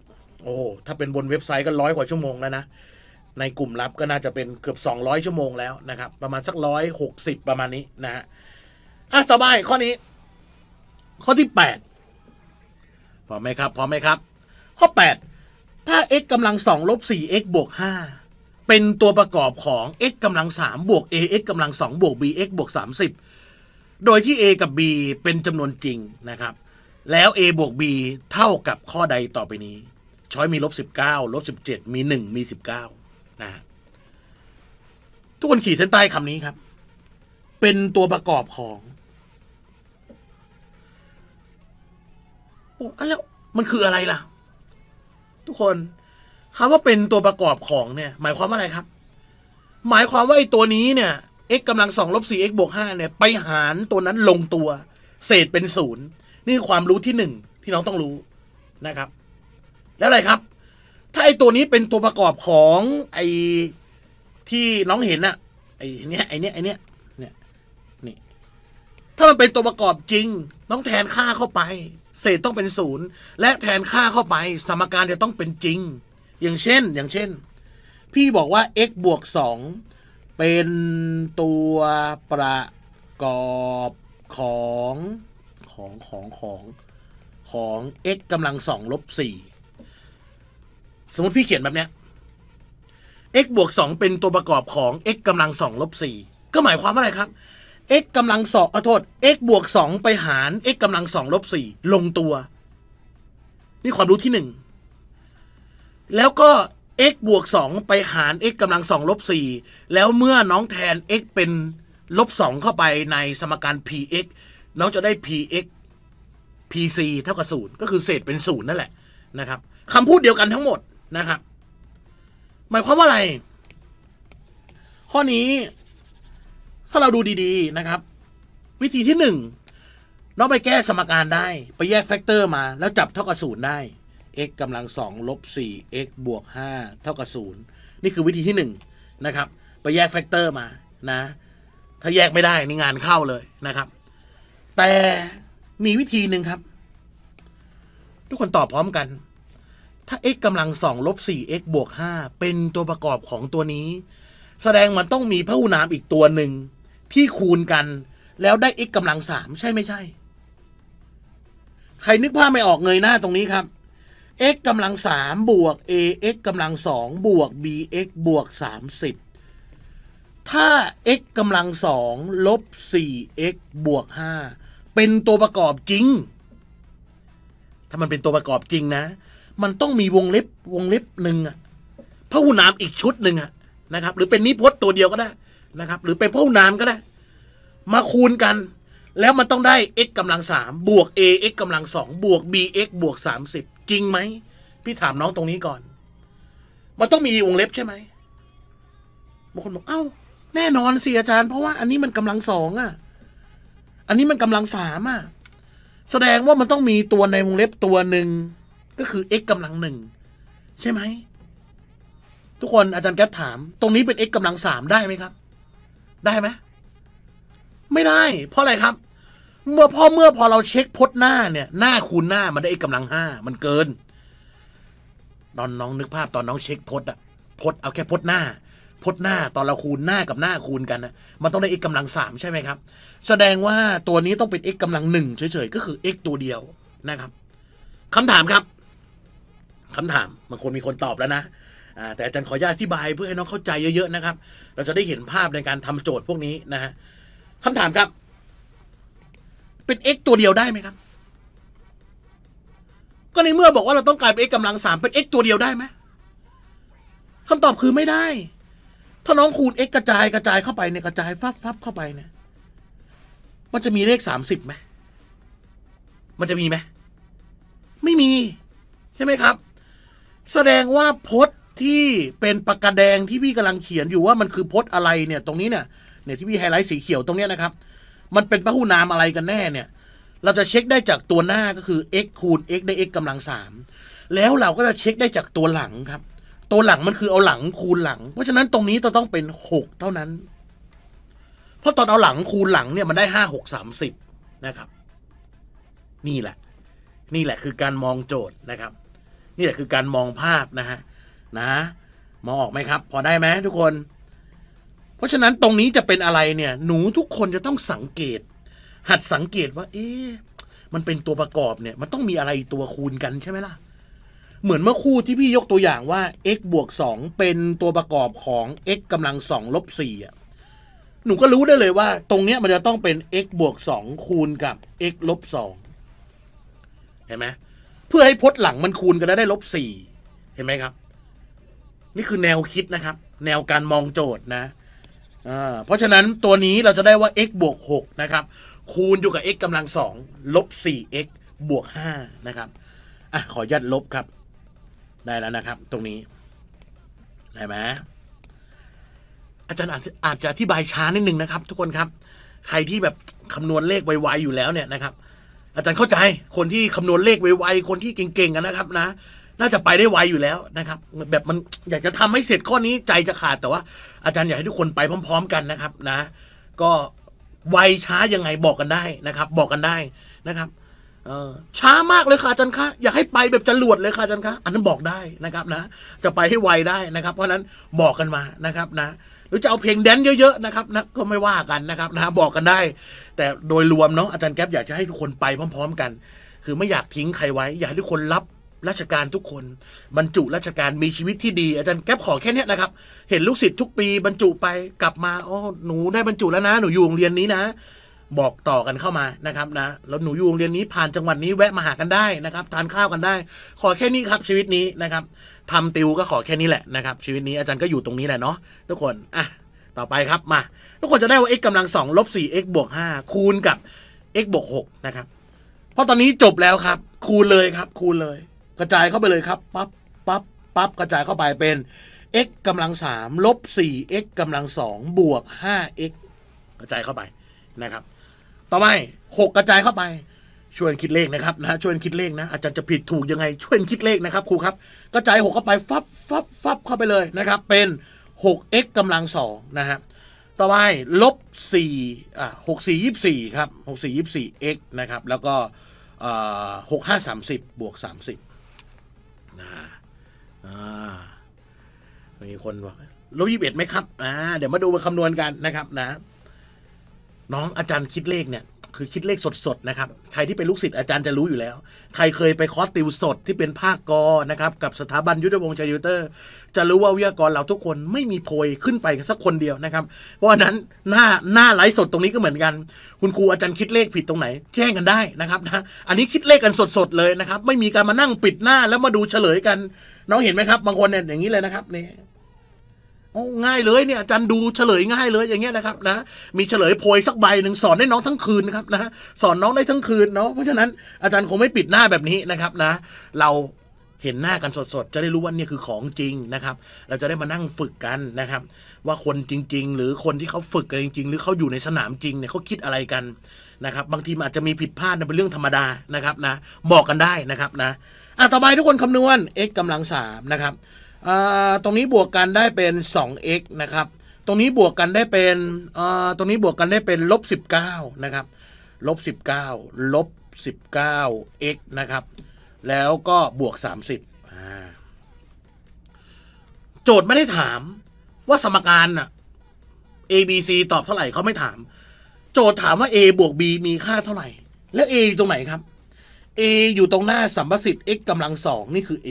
Speaker 1: โอ้โหถ้าเป็นบนเว็บไซต์ก็ร้อยกว่าชั่วโมงแล้วนะ ในกลุ่มลับก็น่าจะเป็นเกือบ200ชั่วโมงแล้วนะครับประมาณสักร้อยหกสิบประมาณนี้นะฮะอ่ะต่อไปข้อนี้ข้อที่แปดพร้อมไหมครับพร้อมไหมครับ ข้อแปดถ้า x กำลังสองลบสี่ x บวกห้าเป็นตัวประกอบของ x กำลังสามบวก a x กำลังสองบวก b x บวกสามสิบโดยที่ a กับ b เป็นจำนวนจริงนะครับแล้ว a บวก b เท่ากับข้อใดต่อไปนี้ ช้อยมีลบสิบเก้าลบสิบเจ็ดมีหนึ่งมีสิบเก้านะทุกคนขีดเส้นใต้คำนี้ครับ เป็นตัวประกอบของอันแล้วมันคืออะไรล่ะ ทุกคนคำว่าเป็นตัวประกอบของเนี่ย หมายความว่าอะไรครับ หมายความว่าไอ้ตัวนี้เนี่ย x กำลังสองลบสี่ x บวกห้าเนี่ยไปหารตัวนั้นลงตัว เศษเป็นศูนย์นี่คความรู้ที่หนึ่งที่น้องต้องรู้นะครับ แล้วอะไรครับ ถ้าไอ้ตัวนี้เป็นตัวประกอบของไอ้ที่น้องเห็นอะไอ้เนี้ยไอ้เนี้ยไอ้เนี้ยเนี่ยนี่ ถ้ามันเป็นตัวประกอบจริงน้องแทนค่าเข้าไปเศษต้องเป็นศูนย์และแทนค่าเข้าไปสมการจะต้องเป็นจริง อย่างเช่นอย่างเช่น พี่บอกว่า x บวก 2 เป็นตัวประกอบของของของของของ x กำลังสองลบสี่สมมติพี่เขียนแบบเนี้ย x บวก 2 เป็นตัวประกอบของ x กำลังสองลบสี่ก็หมายความว่าอะไรครับ x กำลังสอง่อโทษ x บวกสองไปหาร x กำลังสองลบสี่ลงตัว นี่ความรู้ที่หนึ่งแล้วก็ x บวกสองไปหาร x กำลังสองลบสี่แล้วเมื่อน้องแทน x เป็นลบสองเข้าไปในสมการ px น้องจะได้ px pc เท่ากับศูนย์ก็คือเศษเป็นศูนย์นั่นแหละนะครับคำพูดเดียวกันทั้งหมดนะครับหมายความว่าอะไร ข้อนี้ถ้าเราดูดีๆนะครับ วิธีที่หนึ่งเราไปแก้สมการได้ ไปแยกแฟกเตอร์มาแล้วจับเท่ากับศูนย์ได้ x กำลังสองลบสี่4 x บวกห้าเท่ากับศูนย์นี่คือวิธีที่หนึ่งนะครับ ไปแยกแฟกเตอร์มา นะ ถ้าแยกไม่ได้นี่งานเข้าเลยนะครับ แต่มีวิธีหนึ่งครับ ทุกคนตอบพร้อมกัน ถ้า x กำลังสองลบสี่ x บวกห้าเป็นตัวประกอบของตัวนี้ แสดงมันต้องมีพหุนามอีกตัวหนึ่งที่คูณกันแล้วได้ x กำลังสามใช่ไม่ใช่ ใครนึกภาพไม่ออกเงยหน้าตรงนี้ครับ x กำลังสามบวก a x กำลังสองบวก b x บวกสามสิบถ้า x กำลังสองลบ 4x บวก 5 เป็นตัวประกอบจริง ถ้ามันเป็นตัวประกอบจริงนะ มันต้องมีวงเล็บวงเล็บหนึ่งอะพหุนามอีกชุดหนึ่งอะนะครับหรือเป็นนิพจน์ตัวเดียวก็ได้นะครับหรือไปพ่วกน้ำก็ได้ มาคูณกัน แล้วมันต้องได้ x กำลังสามบวก a x กำลังสองบวก b x บวกสามสิบจริงไหมพี่ถามน้องตรงนี้ก่อน มันต้องมีวงเล็บใช่ไหมบางคนบอกเอ้า แน่นอนสิอาจารย์เพราะว่าอันนี้มันกำลังสองอ่ะอันนี้มันกำลังสามอ่ะแสดงว่ามันต้องมีตัวในวงเล็บตัวหนึ่งก็คือ x กำลังหนึ่งใช่ไหมทุกคนอาจารย์แก๊ปถาม ตรงนี้เป็น x กำลังสามได้ไหมครับได้ไหมไม่ได้ เพราะอะไรครับ เมื่อพอเมื่อพอเราเช็คพจน์หน้าเนี่ย หน้าคูณหน้ามันได้กำลังห้ามันเกินตอนน้องนึกภาพตอนน้องเช็คพจน์อะพจน์เอาแค่พจน์หน้าพจน์หน้าตอนเราคูณหน้ากับหน้าคูณกันนะมันต้องได้ x กำลังสามใช่ไหมครับ แสดงว่าตัวนี้ต้องเป็น x กำลังหนึ่งเฉยๆก็คือ x ตัวเดียวนะครับคำถามครับคำถามบางคนมีคนตอบแล้วนะแต่อาจารย์ขออนุญาตอธิบายเพื่อให้น้องเข้าใจเยอะๆนะครับ เราจะได้เห็นภาพในการทำโจทย์พวกนี้นะฮะคำถามครับ เป็น x ตัวเดียวได้ไหมครับ ก็ในเมื่อบอกว่าเราต้องการเป็น x กำลังสาม เป็น x ตัวเดียวได้ไหม คำตอบคือไม่ได้ ถ้าน้องคูณ x กระจายกระจายเข้าไปเนี่ยกระจายฟับฟับเข้าไปเนี่ยมันจะมีเลขสามสิบไหม มันจะมีไหม ไม่มี ใช่ไหมครับ แสดงว่าพจน์ที่เป็นปากกาแดงที่พี่กำลังเขียนอยู่ว่ามันคือพจน์อะไรเนี่ยตรงนี้เนี่ยเนี่ยที่พี่ไฮไลท์สีเขียวตรงนี้นะครับ มันเป็นพหูนามอะไรกันแน่เนี่ยเราจะเช็คได้จากตัวหน้าก็คือ x คูณ x ได้ x กำลังสามแล้วเราก็จะเช็คได้จากตัวหลังครับ ตัวหลังมันคือเอาหลังคูณหลัง เพราะฉะนั้นตรงนี้จะต้องเป็นหกเท่านั้นเพราะตอนเอาหลังคูณหลังเนี่ยมันได้ห้าหกสามสิบนะครับนี่แหละ นี่แหละคือการมองโจทย์นะครับ นี่แหละคือการมองภาพนะฮะนะมองออกไหมครับ พอได้ไหมทุกคน เพราะฉะนั้นตรงนี้จะเป็นอะไรเนี่ยหนูทุกคนจะต้องสังเกต หัดสังเกตว่าเอ๊ะมันเป็นตัวประกอบเนี่ยมันต้องมีอะไรตัวคูณกันใช่ไหมล่ะเหมือนเมื่อคู่ที่พี่ยกตัวอย่างว่า x บวก2เป็นตัวประกอบของ x กำลังสอง ลบสี่อ่ะหนูก็รู้ได้เลยว่า ตรงเนี้ยมันจะต้องเป็น x บวกสองคูณกับ x ลบสองเห็นไหมเพื่อให้พจน์หลังมันคูณกันแล้วได้ลบสี่เห็นไหมครับนี่คือแนวคิดนะครับ แนวการมองโจทย์นะเพราะฉะนั้นตัวนี้เราจะได้ว่า x บวก 6 นะครับ คูณอยู่กับ x กำลังสองลบ 4x บวก 5 นะครับอ่ะขอยัดลบครับ ได้แล้วนะครับ ตรงนี้ ได้ไหมอาจารย์อาจจะอธิบายช้านิดนึงนะครับ ทุกคนครับ ใครที่แบบคำนวณเลขไวๆอยู่แล้วเนี่ยนะครับ อาจารย์เข้าใจคนที่คำนวณเลข ไวๆคนที่เก่งๆกันนะครับนะน่าจะไปได้ไวอยู่แล้วนะครับ แบบมันอยากจะทำให้เสร็จข้อนี้ใจจะขาดแต่ว่าอาจารย์อยากให้ทุกคนไปพร้อม ๆ กันนะครับนะ ก็ไวช้ายังไงบอกกันได้นะครับ บอกกันได้นะครับช้ามากเลยค่ะอาจารย์คะ อยากให้ไปแบบจรวดเลยค่ะอาจารย์คะอันนั้นบอกได้นะครับนะ จะไปให้ไวได้นะครับ เพราะนั้นบอกกันมานะครับ นะ หรือจะเอาเพลงแดนเยอะๆนะครับนะก็ไม่ว่ากันนะครับนะบอกกันได้ แต่โดยรวมเนาะอาจารย์แก๊ปอยากจะให้ทุกคนไปพร้อม ๆ กัน คือไม่อยากทิ้งใครไว้ อยากให้ทุกคนรับราชการทุกคนบรรจุ ราชการมีชีวิตที่ดีอาจารย์แก๊ปขอแค่นี้นะครับเห็นลูกศิษย์ทุกปีบรรจุไปกลับมาอ๋อหนูได้บรรจุแล้วนะหนูอยู่โรงเรียนนี้นะ บอกต่อกันเข้ามานะครับนะแล้วหนูอยู่โรงเรียนนี้ผ่านจังหวัดนี้แวะมาหากันได้นะครับทานข้าวกันได้ ขอแค่นี้ครับ ชีวิตนี้นะครับทำติวก็ขอแค่นี้แหละนะครับชีวิตนี้อาจารย์ก็อยู่ตรงนี้แหละเนาะทุกคนอ่ะต่อไปครับมาทุกคนจะได้ว่า x กำลัง2ลบ4 x บวก5คูณกับ x บวก6นะครับเพราะตอนนี้จบแล้วครับ คูณเลยครับคูณเลยกระจายเข้าไปเลยครับปั๊บปั๊บปั๊บกระจายเข้าไปเป็น x กำลังสามลบสี่ x กำลังสองบวกห้า x กระจายเข้าไปนะครับต่อไปหกกระจายเข้าไปช่วยคิดเลขนะครับนะช่วยคิดเลขนะอาจารย์จะผิดถูกยังไงช่วยคิดเลขนะครับครูครับกระจายหกเข้าไปฟับฟับฟับเข้าไปเลยนะครับเป็น 6x กำลังสองนะฮะต่อไปลบ4อ่าหกสี่ยี่สี่ครับหกสี่ยี่สี่ x นะครับแล้วก็หกห้าสามสิบบวกสามสิบนะมีคนบอกลบยี่สิบเอ็ดไหมครับอ่าเดี๋ยวมาดูมาคำนวณกันนะครับ นะ น้องอาจารย์คิดเลขเนี่ยคือคิดเลขสดๆนะครับ ใครที่เป็นลูกศิษย์อาจารย์จะรู้อยู่แล้ว ใครเคยไปคอร์สติวสดที่เป็นภาคกอนะครับ กับสถาบันยุทธวงศ์ชัยยูเตอร์ จะรู้ว่าวิทยากรเราทุกคนไม่มีโพยขึ้นไปสักคนเดียวนะครับ เพราะนั้นหน้าหน้าไลฟ์สดตรงนี้ก็เหมือนกัน คุณครูอาจารย์คิดเลขผิดตรงไหนแจ้งกันได้นะครับนะ อันนี้คิดเลขกันสดๆเลยนะครับ ไม่มีการมานั่งปิดหน้าแล้วมาดูเฉลยกัน น้องเห็นไหมครับ บางคนเนี่ยอย่างนี้เลยนะครับนี่ง่ายเลยเนี่ยอาจารย์ดูเฉลยง่ายเลยอย่างเงี้ยนะครับนะมีเฉลยโพยสักใบหนึ่งสอนได้น้องทั้งคืนนะครับนะสอนน้องได้ทั้งคืนเนาะเพราะฉะนั้นอาจารย์คงไม่ปิดหน้าแบบนี้นะครับนะ เราเห็นหน้ากันสดๆจะได้รู้ว่านี่คือของจริงนะครับ เราจะได้มานั่งฝึกกันนะครับ ว่าคนจริง ๆ หรือคนที่เขาฝึกกันจริง ๆ หรือเขาอยู่ในสนามจริงเนี่ยเขาคิดอะไรกันนะครับ บางทีอาจจะมีผิดพลาดเป็นเรื่องธรรมดานะครับนะบอกกันได้นะครับนะอ่ะต่อไปทุกคนคำนวณ x กำลังสามนะครับตรงนี้บวกกันได้เป็น 2x นะครับ ตรงนี้ บวกกันได้เป็นตรงนี้บวกกันได้เป็นลบ 19นะครับลบ19ลบ 19x นะครับ แล้วก็บวก 30 โจทย์ไม่ได้ถามว่าสมการอะ a b c ตอบเท่าไหร่เขาไม่ถาม โจทย์ถามว่า a บวก b มีค่าเท่าไหร่ แล้ว a อยู่ตรงไหนครับ a อยู่ตรงหน้าสัมประสิทธิ์ x กำลังสองนี่คือ a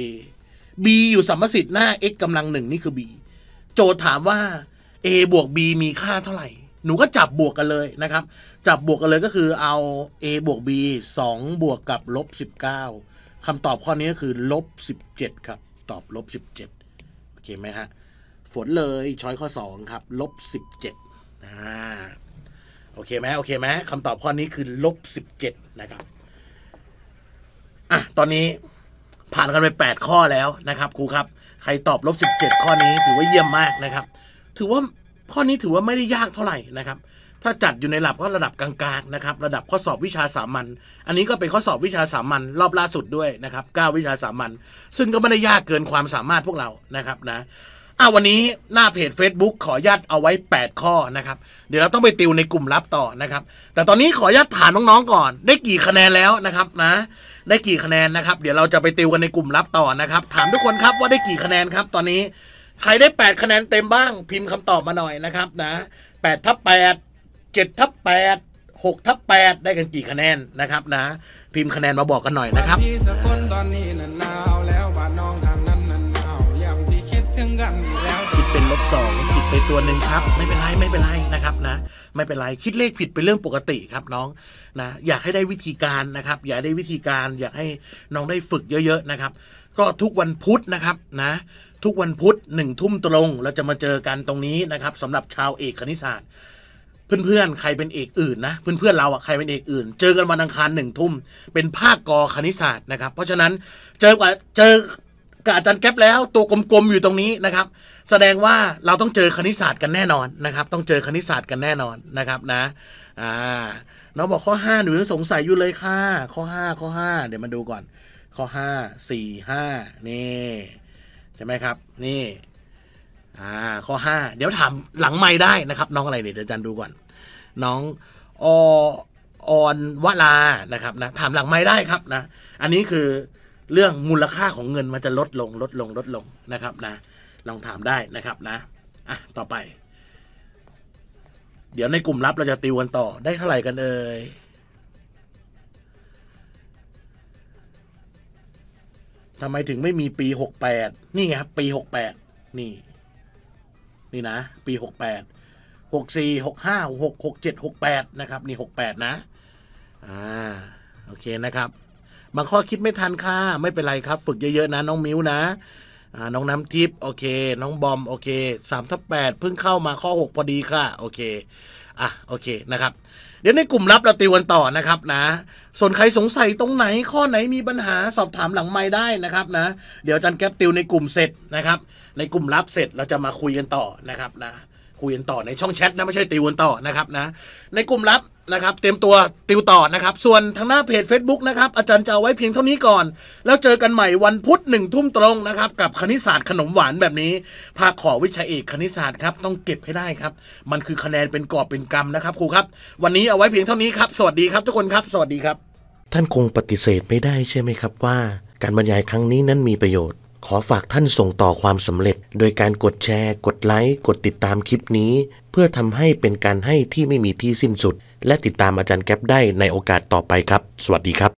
Speaker 1: B อยู่สัมประสิทธิ์หน้า x กำลังหนึ่งนี่คือ B โจทย์ถามว่า a บวก b มีค่าเท่าไหร่ หนูก็จับบวกกันเลยนะครับ จับบวกกันเลยก็คือเอา a บวก b 2 บวกกับลบ19คำตอบข้อนี้ก็คือลบ17ครับ ตอบลบ17โอเคไหมฮะฝนเลยช้อยข้อ2ครับลบ17อ่าโอเคไหมโอเคไหมคำตอบข้อนี้คือลบ17นะครับอ่ะตอนนี้ผ่านกันไป 8 ข้อแล้วนะครับ ครูครับ ใครตอบลบ17 ข้อนี้ถือว่าเยี่ยมมากนะครับ ถือว่าข้อนี้ถือว่าไม่ได้ยากเท่าไหร่นะครับ ถ้าจัดอยู่ในหลับ ก็ระดับกลางๆนะครับระดับข้อสอบวิชาสามัญอันนี้ก็เป็นข้อสอบวิชาสามัญรอบล่าสุดด้วยนะครับ 9 วิชาสามัญซึ่งก็ไม่ได้ยากเกินความสามารถพวกเรานะครับนะอ่าวันนี้หน้าเพจ Facebook ขอญาตเอาไว้ 8 ข้อนะครับ เดี๋ยวเราต้องไปติวในกลุ่มลับต่อนะครับ แต่ตอนนี้ขอญาตถามน้องๆก่อน ได้กี่คะแนนแล้วนะครับนะได้กี่คะแนนนะครับ เดี๋ยวเราจะไปติวกันในกลุ่มลับต่อนะครับ ถามทุกคนครับว่าได้กี่คะแนนครับ ตอนนี้ใครได้ 8 คะแนนเต็มบ้างพิมพ์คำตอบมาหน่อยนะครับนะ8ทับแป็ดทับแปหกทับดได้กันกี่คะแนนนะครับนะพิมพ์คะแนนมาบอกกันหน่อยนะครับตัวหนึ่งครับไม่เป็นไรไม่เป็นไรนะครับนะไม่เป็นไร คิดเลขผิดเป็นเรื่องปกติครับน้องนะอยากให้ได้วิธีการนะครับ อยากได้วิธีการอยากให้น้องได้ฝึกเยอะๆนะครับ ก็ทุกวันพุธนะครับนะ ทุกวันพุธหนึ่งทุ่มตรง เราจะมาเจอกันตรงนี้นะครับสำหรับชาวเอกคณิตศาสตร์ เพื่อนๆใครเป็นเอกอื่นนะเพื่อนๆเราอะใครเป็นเอกอื่นเจอกันวันอังคารหนึ่งทุ่มเป็นภาคกอคณิตศาสตร์นะครับเพราะฉะนั้นเจอกว่าเจอกับอาจารย์แก๊ปแล้วตัวกลมๆอยู่ตรงนี้นะครับแสดงว่าเราต้องเจอคณิตศาสตร์กันแน่นอนนะครับ ต้องเจอคณิตศาสตร์กันแน่นอนนะครับนะอ่าน้องบอกข้อ5หนูยังสงสัยอยู่เลยค่ะข้อ5ข้อ5เดี๋ยวมาดูก่อน ข้อ5 4 5นี่ใช่ไหมครับ นี่อ่าข้อ5เดี๋ยวถามหลังไม่ได้นะครับ น้องอะไรเนี่ยเดี๋ยวจันดูก่อน น้องอออนวลานะครับนะถามหลังไม่ได้ครับนะ อันนี้คือเรื่องมูลค่าของเงินมันจะลดลง ลดลงลดลงนะครับนะลองถามได้นะครับนะ อ่ะ ต่อไป เดี๋ยวในกลุ่มลับเราจะติวกันต่อได้เท่าไหร่กันเอ่ย ทำไมถึงไม่มีปีหกแปดนี่ไงครับ ปีหกแปดนี่ นี่นะ ปีหกแปดหกสี่หกห้าหกหกเจ็ดหกแปดนะครับ นี่หกแปดนะ อ่าโอเคนะครับบางข้อคิดไม่ทันค่ะไม่เป็นไรครับ ฝึกเยอะๆนะ น้องมิ้วนะน้องน้ำทิพย์โอเค น้องบอมโอเคสามทับแปดเพิ่งเข้ามาข้อ 6 พอดีค่ะโอเคอ่ะโอเคนะครับ เดี๋ยวในกลุ่มรับเราติวกันต่อนะครับนะส่วนใครสงสัยตรงไหน ข้อไหนมีปัญหาสอบถามหลังไม้ได้นะครับนะเดี๋ยวจันแก๊ปติวในกลุ่มเสร็จนะครับ ในกลุ่มรับเสร็จเราจะมาคุยกันต่อนะครับนะคุยกันต่อในช่องแชทนะไม่ใช่ติวกันต่อนะครับนะ ในกลุ่มรับนะครับเตรียมตัวติวต่อนะครับส่วนทางหน้าเพจ Facebook นะครับอาจารย์จะเอาไว้เพียงเท่านี้ก่อน แล้วเจอกันใหม่วันพุธหนึ่งทุ่มตรงนะครับ กับคณิตศาสตร์ขนมหวานแบบนี้ภาคขอวิชาเอกคณิตศาสตร์ครับต้องเก็บให้ได้ครับ มันคือคะแนนเป็นกอบเป็นกำนะครับ ครูครับ วันนี้เอาไว้เพียงเท่านี้ครับ สวัสดีครับ ทุกคนครับสวัสดีครับ ท่านคงปฏิเสธไม่ได้ใช่ไหมครับว่า การบรรยายครั้งนี้นั้นมีประโยชน์ ขอฝากท่านส่งต่อความสำเร็จ โดยการกดแชร์ กดไลค์กดติดตามคลิปนี้เพื่อทำให้เป็นการให้ที่ไม่มีที่สิ้นสุด และติดตามอาจารย์แก๊ปได้ในโอกาสต่อไปครับ สวัสดีครับ